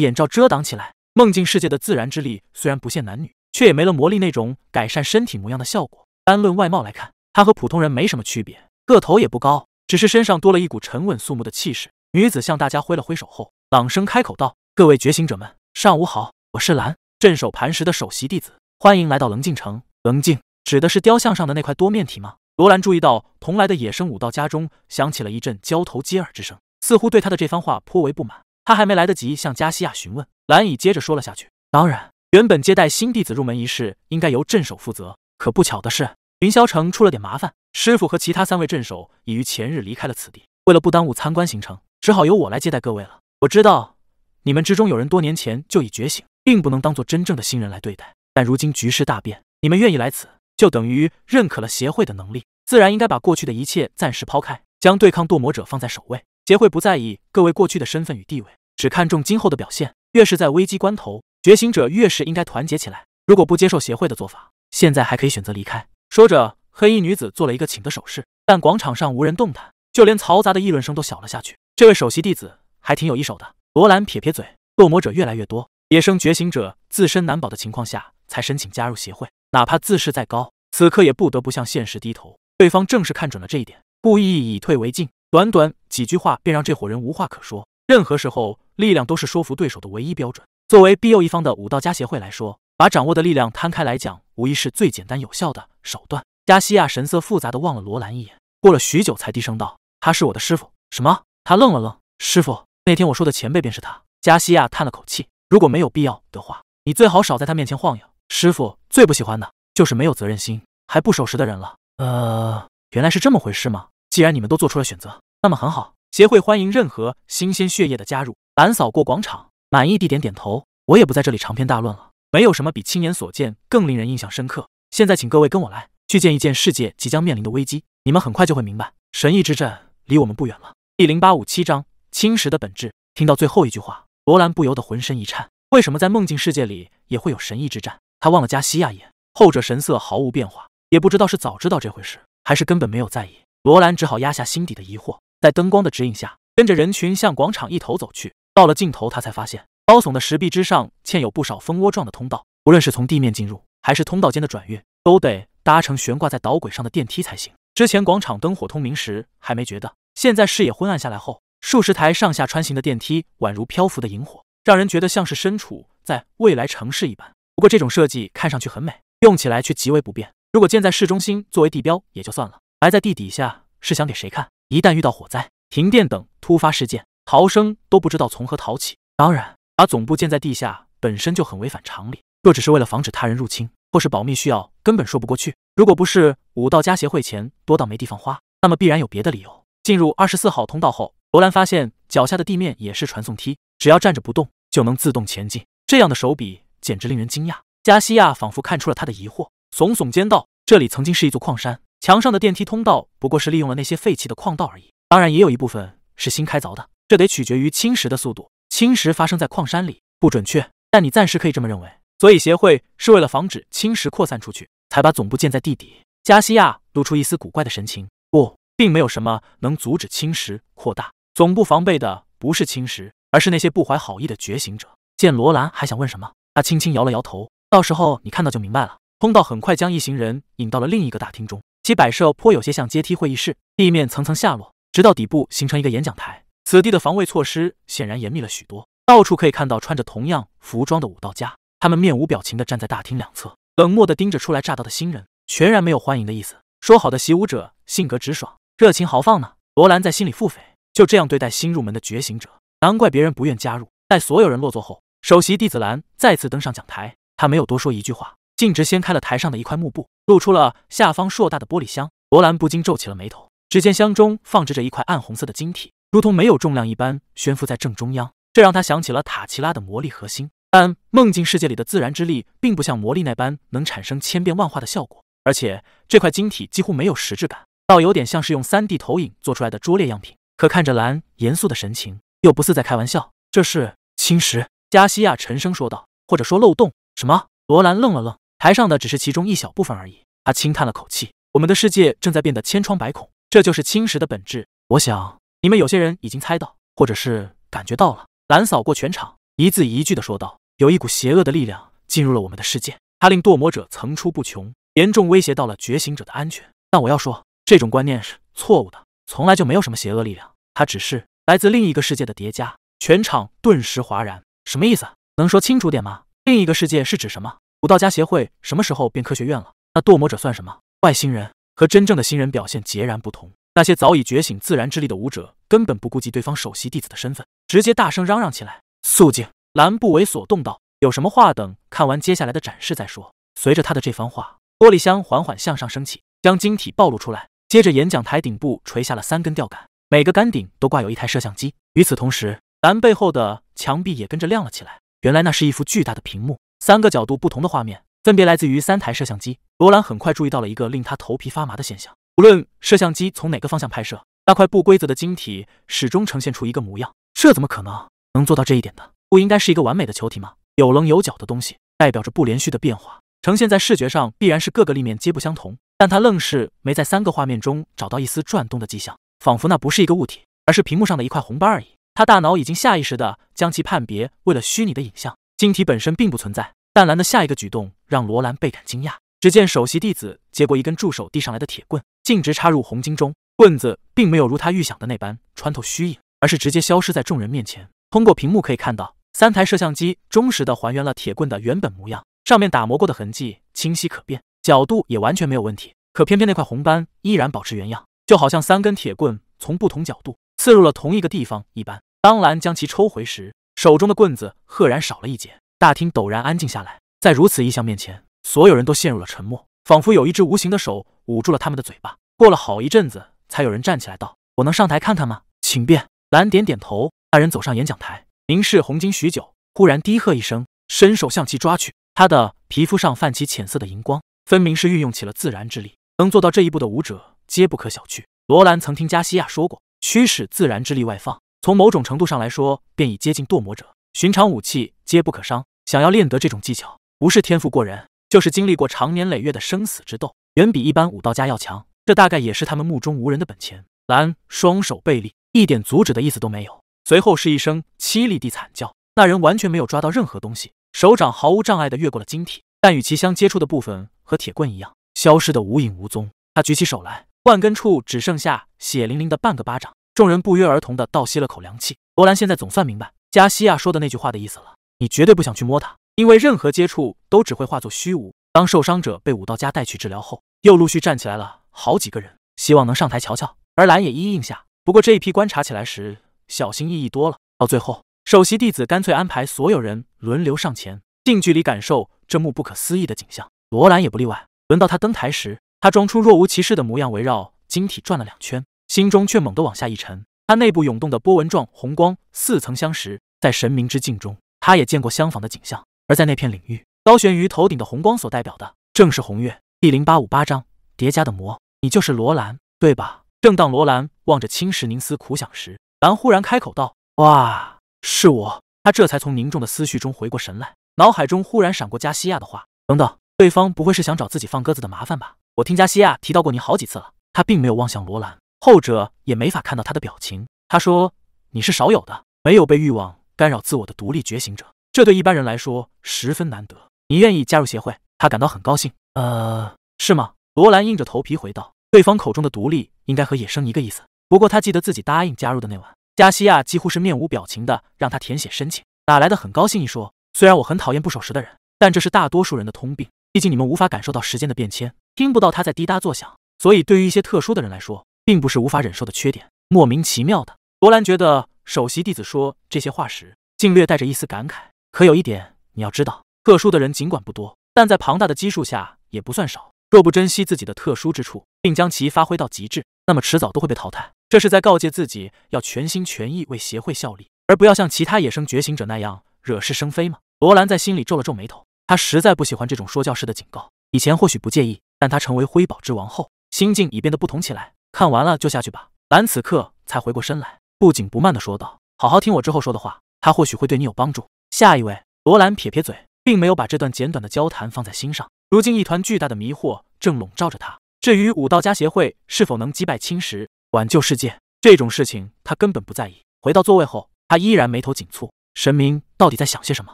眼罩遮挡起来。梦境世界的自然之力虽然不限男女，却也没了魔力那种改善身体模样的效果。单论外貌来看，她和普通人没什么区别，个头也不高，只是身上多了一股沉稳肃穆的气势。女子向大家挥了挥手后，朗声开口道：“各位觉醒者们，上午好，我是蓝，镇守磐石的首席弟子。”欢迎来到棱镜城。棱镜指的是雕像上的那块多面体吗？罗兰注意到，同来的野生武道家中响起了一阵交头接耳之声，似乎对他的这番话颇为不满。他还没来得及向加西亚询问，兰已接着说了下去。当然，原本接待新弟子入门一事应该由镇守负责，可不巧的是，云霄城出了点麻烦，师傅和其他三位镇守已于前日离开了此地。为了不耽误参观行程，只好由我来接待各位了。我知道，你们之中有人多年前就已觉醒，并不能当做真正的新人来对待。但如今局势大变，你们愿意来此，就等于认可了协会的能力，自然应该把过去的一切暂时抛开，将对抗堕魔者放在首位。协会不在意各位过去的身份与地位，只看重今后的表现。越是在危机关头，觉醒者越是应该团结起来。如果不接受协会的做法，现在还可以选择离开。说着，黑衣女子做了一个请的手势，但广场上无人动弹，就连嘈杂的议论声都小了下去。这位首席弟子还挺有一手的。罗兰撇撇嘴，堕魔者越来越多，野生觉醒者自身难保的情况下。才申请加入协会，哪怕自视再高，此刻也不得不向现实低头。对方正是看准了这一点，故意以退为进，短短几句话便让这伙人无话可说。任何时候，力量都是说服对手的唯一标准。作为庇佑一方的武道家协会来说，把掌握的力量摊开来讲，无疑是最简单有效的手段。加西亚神色复杂的望了罗兰一眼，过了许久才低声道：“他是我的师傅。”什么？他愣了愣。师傅，那天我说的前辈便是他。加西亚叹了口气：“如果没有必要的话，你最好少在他面前晃悠。”师傅最不喜欢的就是没有责任心还不守时的人了。呃，原来是这么回事吗？既然你们都做出了选择，那么很好，协会欢迎任何新鲜血液的加入。蓝扫过广场，满意地点点头。我也不在这里长篇大论了，没有什么比亲眼所见更令人印象深刻。现在请各位跟我来，去见一见世界即将面临的危机。你们很快就会明白，神异之战离我们不远了。第零八五七章侵蚀的本质。听到最后一句话，罗兰不由得浑身一颤。为什么在梦境世界里也会有神异之战？他望了加西亚眼，后者神色毫无变化，也不知道是早知道这回事，还是根本没有在意。罗兰只好压下心底的疑惑，在灯光的指引下，跟着人群向广场一头走去。到了尽头，他才发现高耸的石壁之上嵌有不少蜂窝状的通道，无论是从地面进入，还是通道间的转运，都得搭乘悬挂在导轨上的电梯才行。之前广场灯火通明时还没觉得，现在视野昏暗下来后，数十台上下穿行的电梯宛如漂浮的萤火，让人觉得像是身处在未来城市一般。不过这种设计看上去很美，用起来却极为不便。如果建在市中心作为地标也就算了，埋在地底下是想给谁看？一旦遇到火灾、停电等突发事件，逃生都不知道从何逃起。当然，把总部建在地下本身就很违反常理。若只是为了防止他人入侵或是保密需要，根本说不过去。如果不是武道家协会钱多到没地方花，那么必然有别的理由。进入二十四号通道后，罗兰发现脚下的地面也是传送梯，只要站着不动就能自动前进。这样的手笔。简直令人惊讶。加西亚仿佛看出了他的疑惑，耸耸肩道：“这里曾经是一座矿山，墙上的电梯通道不过是利用了那些废弃的矿道而已。当然，也有一部分是新开凿的，这得取决于侵蚀的速度。侵蚀发生在矿山里，不准确，但你暂时可以这么认为。所以，协会是为了防止侵蚀扩散出去，才把总部建在地底。”加西亚露出一丝古怪的神情：“不，并没有什么能阻止侵蚀扩大。总部防备的不是侵蚀，而是那些不怀好意的觉醒者。”见罗兰还想问什么。他轻轻摇了摇头，到时候你看到就明白了。通道很快将一行人引到了另一个大厅中，其摆设颇有些像阶梯会议室，地面层层下落，直到底部形成一个演讲台。此地的防卫措施显然严密了许多，到处可以看到穿着同样服装的武道家，他们面无表情地站在大厅两侧，冷漠地盯着初来乍到的新人，全然没有欢迎的意思。说好的习武者性格直爽、热情豪放呢？罗兰在心里腹诽。就这样对待新入门的觉醒者，难怪别人不愿加入。待所有人落座后。首席弟子兰再次登上讲台，他没有多说一句话，径直掀开了台上的一块幕布，露出了下方硕大的玻璃箱。罗兰不禁皱起了眉头。只见箱中放置着一块暗红色的晶体，如同没有重量一般悬浮在正中央。这让他想起了塔奇拉的魔力核心，但梦境世界里的自然之力并不像魔力那般能产生千变万化的效果，而且这块晶体几乎没有实质感，倒有点像是用三 D 投影做出来的拙劣样品。可看着兰严肃的神情，又不似在开玩笑。这是青石。加西亚沉声说道：“或者说漏洞。”什么？罗兰愣了愣。台上的只是其中一小部分而已。他轻叹了口气：“我们的世界正在变得千疮百孔，这就是侵蚀的本质。我想你们有些人已经猜到，或者是感觉到了。”蓝扫过全场，一字一句的说道：“有一股邪恶的力量进入了我们的世界，它令堕魔者层出不穷，严重威胁到了觉醒者的安全。但我要说，这种观念是错误的，从来就没有什么邪恶力量，它只是来自另一个世界的叠加。”全场顿时哗然。什么意思？能说清楚点吗？另一个世界是指什么？武道家协会什么时候变科学院了？那堕魔者算什么？外星人和真正的新人表现截然不同。那些早已觉醒自然之力的武者根本不顾及对方首席弟子的身份，直接大声嚷嚷起来。肃静！蓝不为所动道：“有什么话等看完接下来的展示再说。”随着他的这番话，玻璃箱缓缓向上升起，将晶体暴露出来。接着，演讲台顶部垂下了三根吊杆，每个杆顶都挂有一台摄像机。与此同时，蓝背后的墙壁也跟着亮了起来，原来那是一幅巨大的屏幕，三个角度不同的画面分别来自于三台摄像机。罗兰很快注意到了一个令他头皮发麻的现象：无论摄像机从哪个方向拍摄，那块不规则的晶体始终呈现出一个模样。这怎么可能？能做到这一点的，不应该是一个完美的球体吗？有棱有角的东西代表着不连续的变化，呈现在视觉上必然是各个立面皆不相同。但他愣是没在三个画面中找到一丝转动的迹象，仿佛那不是一个物体，而是屏幕上的一块红斑而已。他大脑已经下意识的将其判别为了虚拟的影像，晶体本身并不存在。淡蓝的下一个举动让罗兰倍感惊讶，只见首席弟子接过一根助手递上来的铁棍，径直插入红晶中。棍子并没有如他预想的那般穿透虚影，而是直接消失在众人面前。通过屏幕可以看到，三台摄像机忠实的还原了铁棍的原本模样，上面打磨过的痕迹清晰可辨，角度也完全没有问题。可偏偏那块红斑依然保持原样，就好像三根铁棍从不同角度。刺入了同一个地方一般，当兰将其抽回时，手中的棍子赫然少了一截。大厅陡然安静下来，在如此异象面前，所有人都陷入了沉默，仿佛有一只无形的手捂住了他们的嘴巴。过了好一阵子，才有人站起来道：“我能上台看看吗？”“请便。”兰点点头，二人走上演讲台，凝视红晶许久，忽然低喝一声，伸手向其抓去。他的皮肤上泛起浅色的荧光，分明是运用起了自然之力。能做到这一步的武者，皆不可小觑。罗兰曾听加西亚说过。驱使自然之力外放，从某种程度上来说，便已接近堕魔者。寻常武器皆不可伤。想要练得这种技巧，不是天赋过人，就是经历过长年累月的生死之斗，远比一般武道家要强。这大概也是他们目中无人的本钱。蓝双手背立，一点阻止的意思都没有。随后是一声凄厉地惨叫，那人完全没有抓到任何东西，手掌毫无障碍地越过了晶体，但与其相接触的部分和铁棍一样，消失得无影无踪。他举起手来。万根处只剩下血淋淋的半个巴掌，众人不约而同的倒吸了口凉气。罗兰现在总算明白加西亚说的那句话的意思了：你绝对不想去摸它，因为任何接触都只会化作虚无。当受伤者被武道家带去治疗后，又陆续站起来了好几个人，希望能上台瞧瞧。而蓝也一一应下。不过这一批观察起来时，小心翼翼多了。到最后，首席弟子干脆安排所有人轮流上前，近距离感受这幕不可思议的景象。罗兰也不例外。轮到他登台时。他装出若无其事的模样，围绕晶体转了两圈，心中却猛地往下一沉。他内部涌动的波纹状红光似曾相识，在神明之境中，他也见过相仿的景象。而在那片领域，高悬于头顶的红光所代表的，正是红月。一零八五八章叠加的魔，你就是罗兰，对吧？正当罗兰望着青石凝思苦想时，蓝忽然开口道：“哇，是我！”他这才从凝重的思绪中回过神来，脑海中忽然闪过加西亚的话：“等等，对方不会是想找自己放鸽子的麻烦吧？”我听加西亚提到过你好几次了，他并没有望向罗兰，后者也没法看到他的表情。他说你是少有的没有被欲望干扰自我的独立觉醒者，这对一般人来说十分难得。你愿意加入协会？他感到很高兴。呃，是吗？罗兰硬着头皮回道。对方口中的独立应该和野生一个意思，不过他记得自己答应加入的那晚，加西亚几乎是面无表情的让他填写申请，哪来的很高兴一说？虽然我很讨厌不守时的人，但这是大多数人的通病。毕竟你们无法感受到时间的变迁。听不到他在滴答作响，所以对于一些特殊的人来说，并不是无法忍受的缺点。莫名其妙的，罗兰觉得首席弟子说这些话时，竟略带着一丝感慨。可有一点你要知道，特殊的人尽管不多，但在庞大的基数下也不算少。若不珍惜自己的特殊之处，并将其发挥到极致，那么迟早都会被淘汰。这是在告诫自己要全心全意为协会效力，而不要像其他野生觉醒者那样惹是生非吗？罗兰在心里皱了皱眉头，他实在不喜欢这种说教式的警告。以前或许不介意。但他成为灰宝之王后，心境已变得不同起来。看完了就下去吧。兰此刻才回过身来，不紧不慢地说道：“好好听我之后说的话，他或许会对你有帮助。”下一位，罗兰撇撇嘴，并没有把这段简短的交谈放在心上。如今，一团巨大的迷惑正笼罩着他。至于武道家协会是否能击败侵蚀、挽救世界这种事情，他根本不在意。回到座位后，他依然眉头紧蹙。神明到底在想些什么？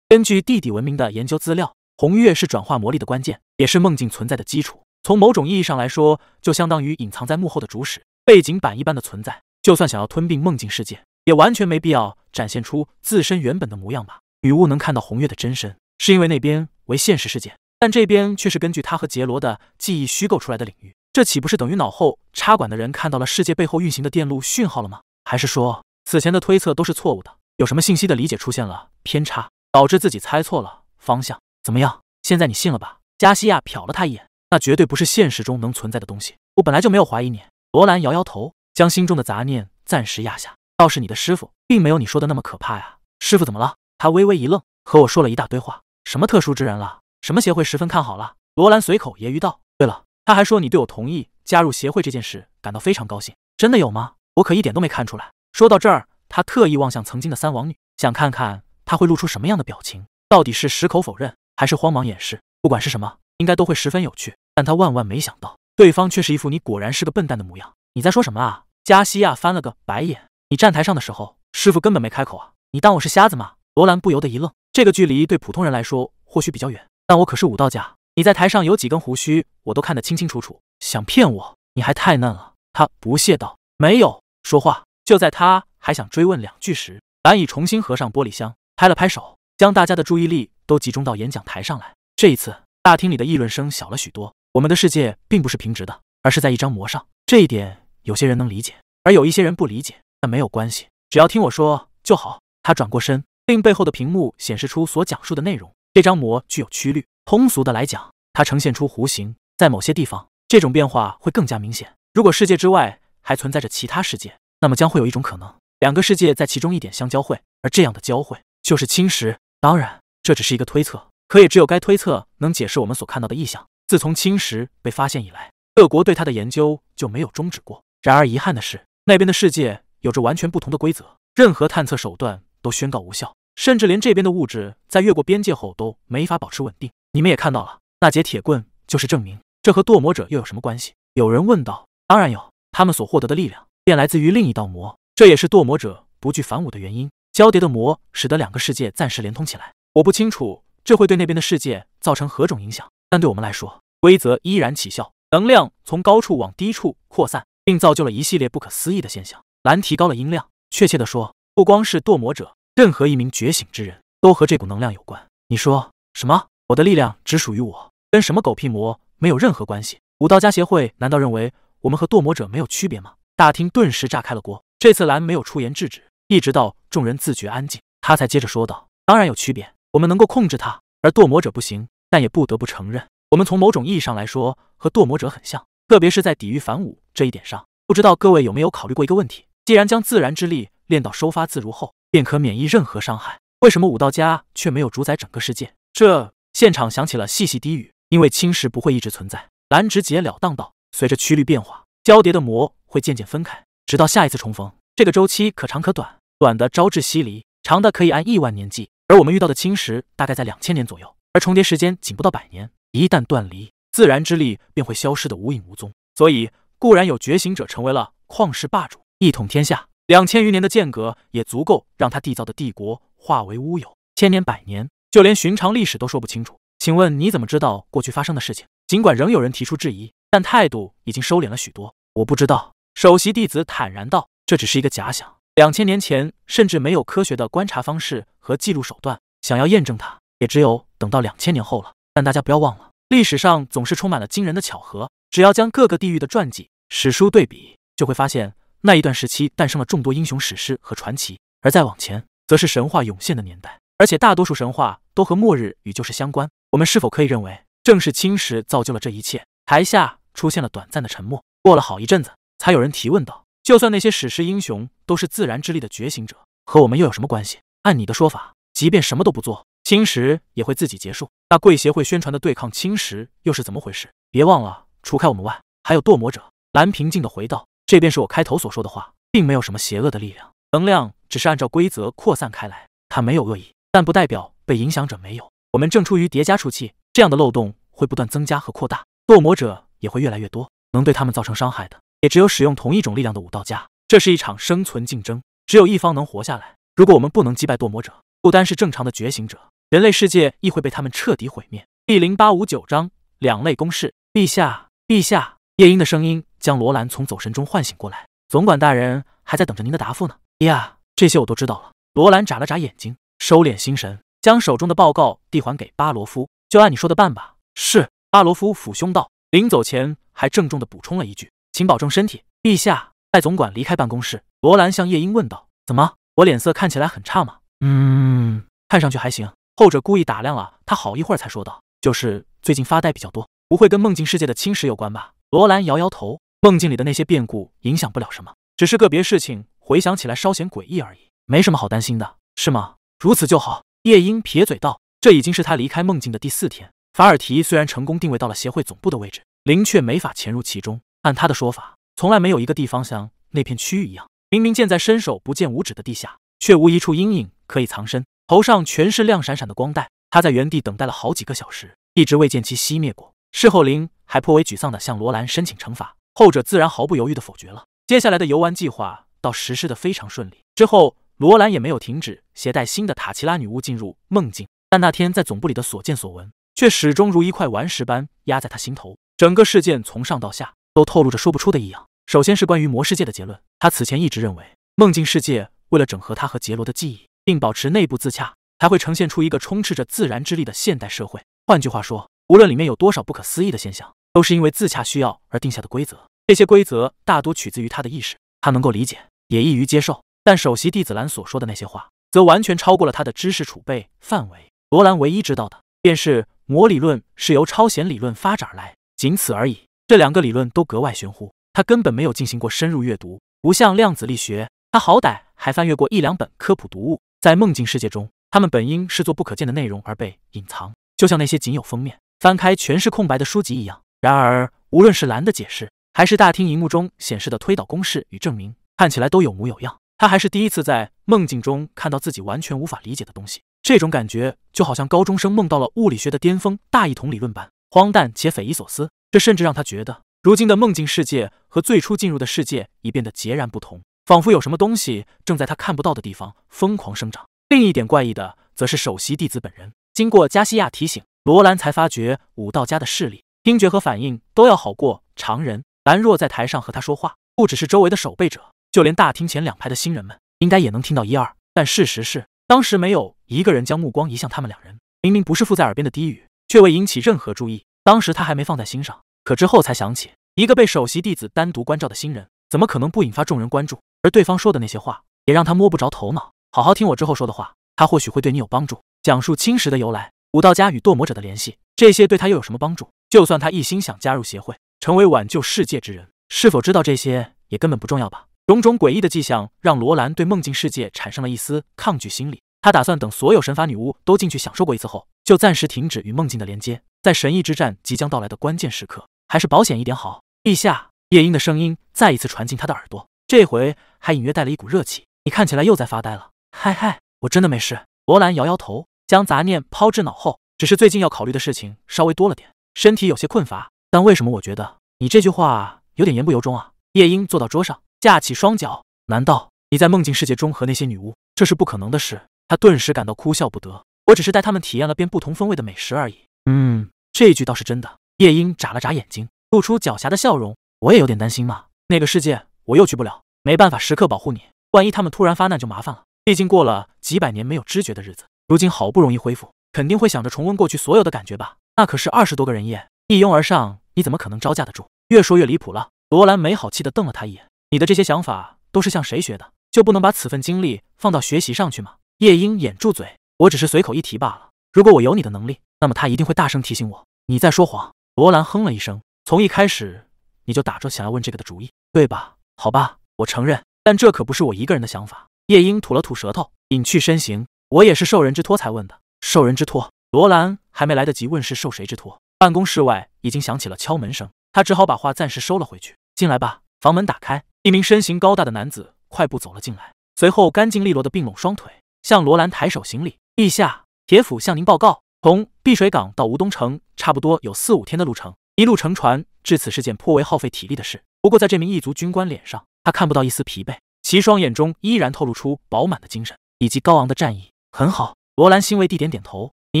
根据地底文明的研究资料，红月是转化魔力的关键，也是梦境存在的基础。从某种意义上来说，就相当于隐藏在幕后的主使、背景板一般的存在。就算想要吞并梦境世界，也完全没必要展现出自身原本的模样吧？女巫能看到红月的真身，是因为那边为现实世界，但这边却是根据他和杰罗的记忆虚构出来的领域。这岂不是等于脑后插管的人看到了世界背后运行的电路讯号了吗？还是说，此前的推测都是错误的？有什么信息的理解出现了偏差，导致自己猜错了方向？怎么样？现在你信了吧？加西亚瞟了他一眼。那绝对不是现实中能存在的东西。我本来就没有怀疑你。罗兰摇摇头，将心中的杂念暂时压下。倒是你的师傅，并没有你说的那么可怕呀。师傅怎么了？他微微一愣，和我说了一大堆话。什么特殊之人了？什么协会十分看好了？罗兰随口揶揄道。对了，他还说你对我同意加入协会这件事感到非常高兴。真的有吗？我可一点都没看出来。说到这儿，他特意望向曾经的三王女，想看看她会露出什么样的表情。到底是矢口否认，还是慌忙掩饰？不管是什么，应该都会十分有趣。但他万万没想到，对方却是一副“你果然是个笨蛋”的模样。你在说什么啊？加西亚翻了个白眼。你站台上的时候，师傅根本没开口啊！你当我是瞎子吗？罗兰不由得一愣。这个距离对普通人来说或许比较远，但我可是武道家。你在台上有几根胡须，我都看得清清楚楚。想骗我？你还太嫩了。他不屑道。没有说话。就在他还想追问两句时，蓝已重新合上玻璃箱，拍了拍手，将大家的注意力都集中到演讲台上来。这一次，大厅里的议论声小了许多。我们的世界并不是平直的，而是在一张膜上。这一点有些人能理解，而有一些人不理解。但没有关系，只要听我说就好。他转过身，令背后的屏幕显示出所讲述的内容。这张膜具有曲率，通俗的来讲，它呈现出弧形。在某些地方，这种变化会更加明显。如果世界之外还存在着其他世界，那么将会有一种可能：两个世界在其中一点相交汇，而这样的交汇就是侵蚀。当然，这只是一个推测，可也只有该推测能解释我们所看到的异象。自从青石被发现以来，各国对它的研究就没有终止过。然而遗憾的是，那边的世界有着完全不同的规则，任何探测手段都宣告无效，甚至连这边的物质在越过边界后都没法保持稳定。你们也看到了，那截铁棍就是证明。这和堕魔者又有什么关系？有人问道。当然有，他们所获得的力量便来自于另一道魔，这也是堕魔者不惧凡武的原因。交叠的魔使得两个世界暂时连通起来，我不清楚这会对那边的世界造成何种影响。但对我们来说，规则依然起效，能量从高处往低处扩散，并造就了一系列不可思议的现象。蓝提高了音量，确切的说，不光是堕魔者，任何一名觉醒之人，都和这股能量有关。你说什么？我的力量只属于我，跟什么狗屁魔没有任何关系。武道家协会难道认为我们和堕魔者没有区别吗？大厅顿时炸开了锅。这次蓝没有出言制止，一直到众人自觉安静，他才接着说道：“当然有区别，我们能够控制它，而堕魔者不行。”但也不得不承认，我们从某种意义上来说和堕魔者很像，特别是在抵御反武这一点上。不知道各位有没有考虑过一个问题：既然将自然之力练到收发自如后，便可免疫任何伤害，为什么武道家却没有主宰整个世界？这现场响起了细细低语。因为侵蚀不会一直存在。蓝直截了当道：随着曲率变化，交叠的魔会渐渐分开，直到下一次重逢。这个周期可长可短，短的招致西离，长的可以按亿万年计。而我们遇到的侵蚀，大概在两千年左右。而重叠时间仅不到百年，一旦断离，自然之力便会消失得无影无踪。所以固然有觉醒者成为了旷世霸主，一统天下。两千余年的间隔也足够让他缔造的帝国化为乌有。千年百年，就连寻常历史都说不清楚。请问你怎么知道过去发生的事情？尽管仍有人提出质疑，但态度已经收敛了许多。我不知道，首席弟子坦然道：“这只是一个假想。两千年前，甚至没有科学的观察方式和记录手段，想要验证它，也只有。”等到两千年后了，但大家不要忘了，历史上总是充满了惊人的巧合。只要将各个地域的传记、史书对比，就会发现那一段时期诞生了众多英雄史诗和传奇。而再往前，则是神话涌现的年代，而且大多数神话都和末日与旧世相关。我们是否可以认为，正是青史造就了这一切？台下出现了短暂的沉默，过了好一阵子，才有人提问道：“就算那些史诗英雄都是自然之力的觉醒者，和我们又有什么关系？按你的说法，即便什么都不做。”侵蚀也会自己结束。那贵协会宣传的对抗侵蚀又是怎么回事？别忘了，除开我们外，还有堕魔者。蓝平静的回道：“这便是我开头所说的话，并没有什么邪恶的力量，能量只是按照规则扩散开来。它没有恶意，但不代表被影响者没有。我们正出于叠加初期，这样的漏洞会不断增加和扩大，堕魔者也会越来越多。能对他们造成伤害的，也只有使用同一种力量的武道家。这是一场生存竞争，只有一方能活下来。如果我们不能击败堕魔者，不单是正常的觉醒者。”人类世界亦会被他们彻底毁灭。第零八五九章两类公式。陛下，陛下！夜莺的声音将罗兰从走神中唤醒过来。总管大人还在等着您的答复呢。呀，这些我都知道了。罗兰眨了眨眼睛，收敛心神，将手中的报告递还给巴罗夫。就按你说的办吧。是。巴罗夫抚胸道，临走前还郑重地补充了一句：“请保重身体。”陛下，戴总管离开办公室。罗兰向夜莺问道：“怎么？我脸色看起来很差吗？”“嗯，看上去还行。”后者故意打量了他好一会儿，才说道：“就是最近发呆比较多，不会跟梦境世界的侵蚀有关吧？”罗兰摇摇头：“梦境里的那些变故影响不了什么，只是个别事情，回想起来稍显诡异而已，没什么好担心的，是吗？”如此就好。夜莺撇嘴道：“这已经是他离开梦境的第四天。法尔提虽然成功定位到了协会总部的位置，灵却没法潜入其中。按他的说法，从来没有一个地方像那片区域一样，明明建在伸手不见五指的地下，却无一处阴影可以藏身。”头上全是亮闪闪的光带，他在原地等待了好几个小时，一直未见其熄灭过。事后，林还颇为沮丧的向罗兰申请惩罚，后者自然毫不犹豫的否决了。接下来的游玩计划倒实施的非常顺利。之后，罗兰也没有停止携带新的塔奇拉女巫进入梦境，但那天在总部里的所见所闻却始终如一块顽石般压在他心头。整个事件从上到下都透露着说不出的异样。首先是关于魔世界的结论，他此前一直认为梦境世界为了整合他和杰罗的记忆。并保持内部自洽，才会呈现出一个充斥着自然之力的现代社会。换句话说，无论里面有多少不可思议的现象，都是因为自洽需要而定下的规则。这些规则大多取自于他的意识，他能够理解，也易于接受。但首席弟子兰所说的那些话，则完全超过了他的知识储备范围。罗兰唯一知道的，便是魔理论是由超弦理论发展而来，仅此而已。这两个理论都格外玄乎，他根本没有进行过深入阅读。不像量子力学，他好歹还翻阅过一两本科普读物。在梦境世界中，他们本应视作不可见的内容而被隐藏，就像那些仅有封面、翻开全是空白的书籍一样。然而，无论是蓝的解释，还是大厅荧幕中显示的推导公式与证明，看起来都有模有样。他还是第一次在梦境中看到自己完全无法理解的东西，这种感觉就好像高中生梦到了物理学的巅峰大一统理论般荒诞且匪夷所思。这甚至让他觉得，如今的梦境世界和最初进入的世界已变得截然不同。仿佛有什么东西正在他看不到的地方疯狂生长。另一点怪异的，则是首席弟子本人。经过加西亚提醒，罗兰才发觉武道家的势力、听觉和反应都要好过常人。兰若在台上和他说话，不只是周围的守备者，就连大厅前两排的新人们，应该也能听到一二。但事实是，当时没有一个人将目光移向他们两人。明明不是附在耳边的低语，却未引起任何注意。当时他还没放在心上，可之后才想起，一个被首席弟子单独关照的新人，怎么可能不引发众人关注？而对方说的那些话也让他摸不着头脑。好好听我之后说的话，他或许会对你有帮助。讲述侵蚀的由来，武道家与堕魔者的联系，这些对他又有什么帮助？就算他一心想加入协会，成为挽救世界之人，是否知道这些也根本不重要吧？种种诡异的迹象让罗兰对梦境世界产生了一丝抗拒心理。他打算等所有神法女巫都进去享受过一次后，就暂时停止与梦境的连接。在神域之战即将到来的关键时刻，还是保险一点好。陛下，夜莺的声音再一次传进他的耳朵。这回还隐约带了一股热气，你看起来又在发呆了。嗨嗨，我真的没事。罗兰摇摇头，将杂念抛之脑后，只是最近要考虑的事情稍微多了点，身体有些困乏。但为什么我觉得你这句话有点言不由衷啊？夜莺坐到桌上，架起双脚。难道你在梦境世界中和那些女巫？这是不可能的事。他顿时感到哭笑不得。我只是带他们体验了遍不同风味的美食而已。嗯，这一句倒是真的。夜莺眨了眨眼睛，露出狡黠的笑容。我也有点担心嘛，那个世界我又去不了。没办法时刻保护你，万一他们突然发难就麻烦了。毕竟过了几百年没有知觉的日子，如今好不容易恢复，肯定会想着重温过去所有的感觉吧？那可是二十多个人夜一拥而上，你怎么可能招架得住？越说越离谱了。罗兰没好气的瞪了他一眼：“你的这些想法都是向谁学的？就不能把此份精力放到学习上去吗？”夜莺掩住嘴：“我只是随口一提罢了。如果我有你的能力，那么他一定会大声提醒我你在说谎。”罗兰哼了一声：“从一开始你就打着想要问这个的主意，对吧？好吧。”我承认，但这可不是我一个人的想法。夜莺吐了吐舌头，隐去身形。我也是受人之托才问的。受人之托，罗兰还没来得及问是受谁之托，办公室外已经响起了敲门声。他只好把话暂时收了回去。进来吧。房门打开，一名身形高大的男子快步走了进来，随后干净利落的并拢双腿，向罗兰抬手行礼。陛下，铁斧向您报告，从碧水港到吴东城差不多有四五天的路程，一路乘船，至此是件颇为耗费体力的事。不过在这名异族军官脸上。他看不到一丝疲惫，其双眼中依然透露出饱满的精神以及高昂的战意。很好，罗兰欣慰地点点头。你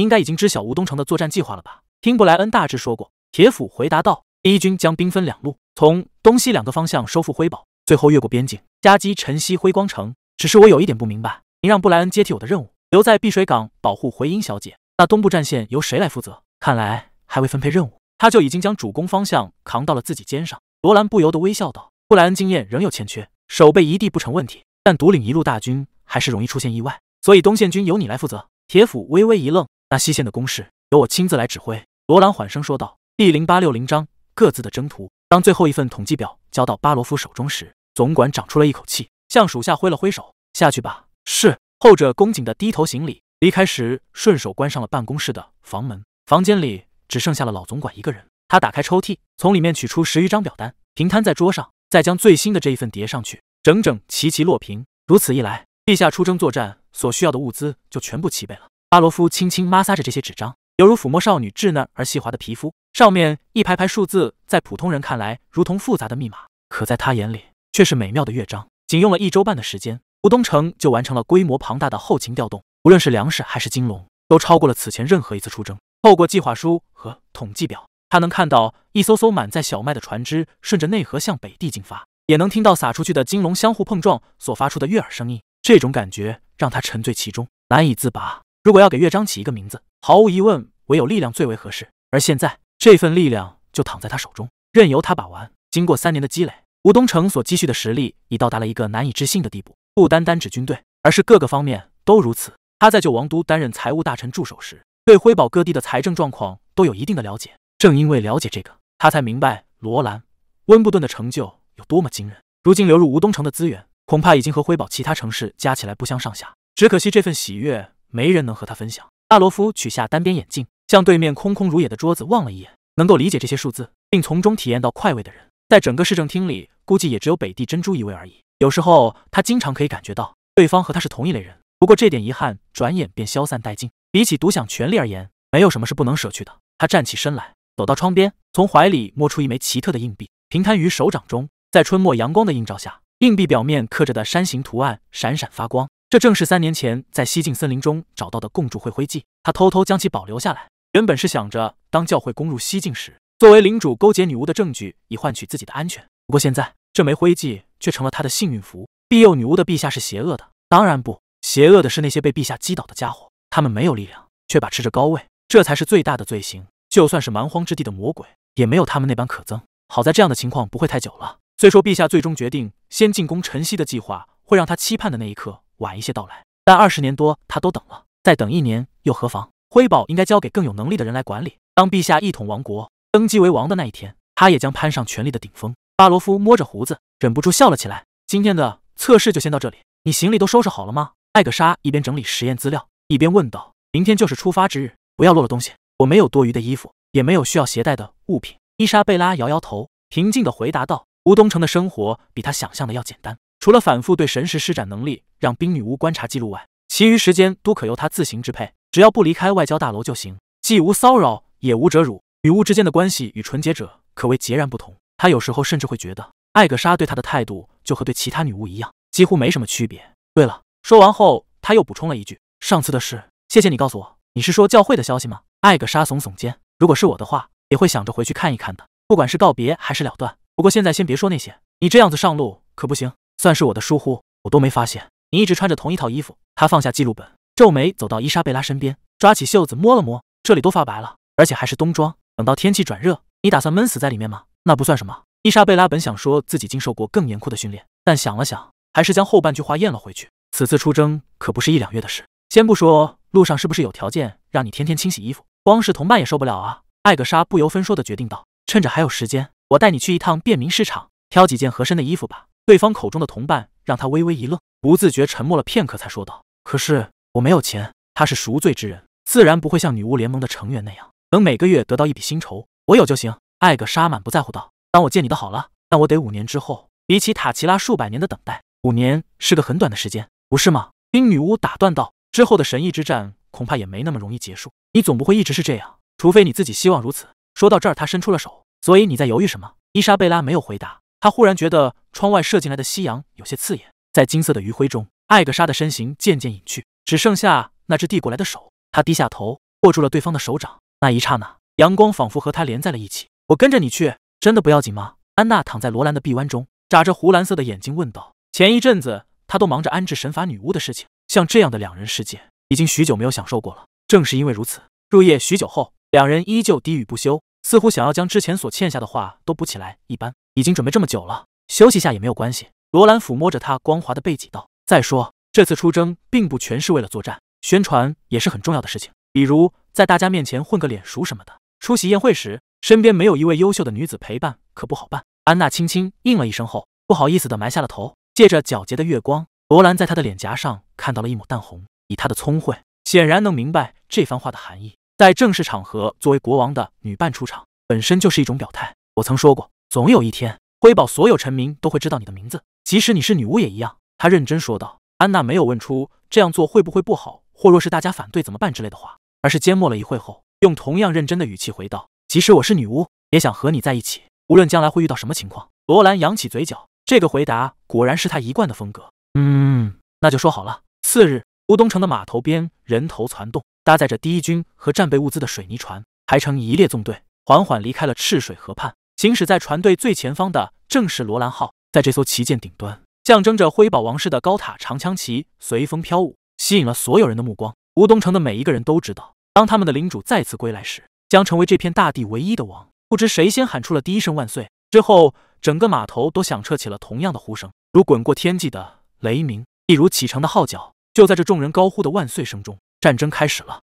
应该已经知晓吴东城的作战计划了吧？听布莱恩大致说过。铁斧回答道：“第一军将兵分两路，从东西两个方向收复辉宝，最后越过边境，夹击晨曦辉光城。只是我有一点不明白，你让布莱恩接替我的任务，留在碧水港保护回音小姐，那东部战线由谁来负责？看来还未分配任务，他就已经将主攻方向扛到了自己肩上。”罗兰不由得微笑道。布莱恩经验仍有欠缺，守备一地不成问题，但独领一路大军还是容易出现意外。所以东线军由你来负责。铁斧微微一愣，那西线的攻势由我亲自来指挥。罗兰缓声说道。第零八六零章各自的征途。当最后一份统计表交到巴罗夫手中时，总管长出了一口气，向属下挥了挥手：“下去吧。”是后者恭敬的低头行礼，离开时顺手关上了办公室的房门。房间里只剩下了老总管一个人。他打开抽屉，从里面取出十余张表单，平摊在桌上。再将最新的这一份叠上去，整整齐齐落平。如此一来，陛下出征作战所需要的物资就全部齐备了。阿罗夫轻轻抹挲着这些纸张，犹如抚摸少女稚嫩而细滑的皮肤。上面一排排数字，在普通人看来如同复杂的密码，可在他眼里却是美妙的乐章。仅用了一周半的时间，吴东城就完成了规模庞大的后勤调动。无论是粮食还是金龙，都超过了此前任何一次出征。透过计划书和统计表。他能看到一艘艘满载小麦的船只顺着内河向北地进发，也能听到撒出去的金龙相互碰撞所发出的悦耳声音。这种感觉让他沉醉其中，难以自拔。如果要给乐章起一个名字，毫无疑问，唯有力量最为合适。而现在，这份力量就躺在他手中，任由他把玩。经过三年的积累，吴东城所积蓄的实力已到达了一个难以置信的地步，不单单指军队，而是各个方面都如此。他在旧王都担任财务大臣助手时，对辉宝各地的财政状况都有一定的了解。正因为了解这个，他才明白罗兰温布顿的成就有多么惊人。如今流入吴东城的资源，恐怕已经和辉堡其他城市加起来不相上下。只可惜这份喜悦，没人能和他分享。大罗夫取下单边眼镜，向对面空空如也的桌子望了一眼。能够理解这些数字，并从中体验到快慰的人，在整个市政厅里，估计也只有北地珍珠一位而已。有时候，他经常可以感觉到对方和他是同一类人。不过，这点遗憾转眼便消散殆尽。比起独享权利而言，没有什么是不能舍去的。他站起身来。走到窗边，从怀里摸出一枚奇特的硬币，平摊于手掌中。在春末阳光的映照下，硬币表面刻着的山形图案闪闪发光。这正是三年前在西境森林中找到的共主会徽记。他偷偷将其保留下来，原本是想着当教会攻入西境时，作为领主勾结女巫的证据，以换取自己的安全。不过现在，这枚徽记却成了他的幸运符。庇佑女巫的陛下是邪恶的，当然不邪恶的是那些被陛下击倒的家伙。他们没有力量，却把持着高位，这才是最大的罪行。就算是蛮荒之地的魔鬼，也没有他们那般可憎。好在这样的情况不会太久了。虽说陛下最终决定先进攻晨曦的计划，会让他期盼的那一刻晚一些到来，但二十年多他都等了，再等一年又何妨？辉宝应该交给更有能力的人来管理。当陛下一统王国、登基为王的那一天，他也将攀上权力的顶峰。巴罗夫摸着胡子，忍不住笑了起来。今天的测试就先到这里。你行李都收拾好了吗？艾格莎一边整理实验资料，一边问道。明天就是出发之日，不要落了东西。我没有多余的衣服，也没有需要携带的物品。伊莎贝拉摇摇头，平静地回答道：“吴东城的生活比他想象的要简单，除了反复对神石施展能力，让冰女巫观察记录外，其余时间都可由他自行支配，只要不离开外交大楼就行，既无骚扰，也无折辱。女巫之间的关系与纯洁者可谓截然不同。他有时候甚至会觉得，艾格莎对他的态度就和对其他女巫一样，几乎没什么区别。对了，说完后，他又补充了一句：上次的事，谢谢你告诉我。你是说教会的消息吗？”艾格莎耸耸肩，如果是我的话，也会想着回去看一看的。不管是告别还是了断，不过现在先别说那些，你这样子上路可不行。算是我的疏忽，我都没发现你一直穿着同一套衣服。他放下记录本，皱眉走到伊莎贝拉身边，抓起袖子摸了摸，这里都发白了，而且还是冬装。等到天气转热，你打算闷死在里面吗？那不算什么。伊莎贝拉本想说自己经受过更严酷的训练，但想了想，还是将后半句话咽了回去。此次出征可不是一两月的事，先不说路上是不是有条件让你天天清洗衣服。光是同伴也受不了啊！艾格莎不由分说的决定道：“趁着还有时间，我带你去一趟便民市场，挑几件合身的衣服吧。”对方口中的同伴让他微微一愣，不自觉沉默了片刻，才说道：“可是我没有钱，他是赎罪之人，自然不会像女巫联盟的成员那样，能每个月得到一笔薪酬。我有就行。”艾格莎满不在乎道：“当我借你的好了，但我得五年之后。比起塔奇拉数百年的等待，五年是个很短的时间，不是吗？”冰女巫打断道：“之后的神翼之战恐怕也没那么容易结束。”你总不会一直是这样，除非你自己希望如此。说到这儿，他伸出了手。所以你在犹豫什么？伊莎贝拉没有回答。她忽然觉得窗外射进来的夕阳有些刺眼，在金色的余晖中，艾格莎的身形渐渐隐去，只剩下那只递过来的手。她低下头，握住了对方的手掌。那一刹那，阳光仿佛和她连在了一起。我跟着你去，真的不要紧吗？安娜躺在罗兰的臂弯中，眨着湖蓝色的眼睛问道。前一阵子她都忙着安置神法女巫的事情，像这样的两人世界，已经许久没有享受过了。正是因为如此，入夜许久后，两人依旧低语不休，似乎想要将之前所欠下的话都补起来一般。已经准备这么久了，休息下也没有关系。罗兰抚摸着他光滑的背脊道：“再说，这次出征并不全是为了作战，宣传也是很重要的事情。比如在大家面前混个脸熟什么的。出席宴会时，身边没有一位优秀的女子陪伴，可不好办。”安娜轻轻应了一声后，不好意思的埋下了头。借着皎洁的月光，罗兰在她的脸颊上看到了一抹淡红。以她的聪慧。显然能明白这番话的含义，在正式场合，作为国王的女伴出场，本身就是一种表态。我曾说过，总有一天，辉堡所有臣民都会知道你的名字，即使你是女巫也一样。他认真说道。安娜没有问出这样做会不会不好，或若是大家反对怎么办之类的话，而是缄默了一会后，用同样认真的语气回道：“即使我是女巫，也想和你在一起，无论将来会遇到什么情况。”罗兰扬起嘴角，这个回答果然是他一贯的风格。嗯，那就说好了。次日。乌东城的码头边人头攒动，搭载着第一军和战备物资的水泥船排成一列纵队，缓缓离开了赤水河畔。行驶在船队最前方的正是罗兰号，在这艘旗舰顶端，象征着辉宝王室的高塔长枪旗随风飘舞，吸引了所有人的目光。乌东城的每一个人都知道，当他们的领主再次归来时，将成为这片大地唯一的王。不知谁先喊出了第一声万岁，之后整个码头都响彻起了同样的呼声，如滚过天际的雷鸣，一如启程的号角。就在这众人高呼的“万岁”声中，战争开始了。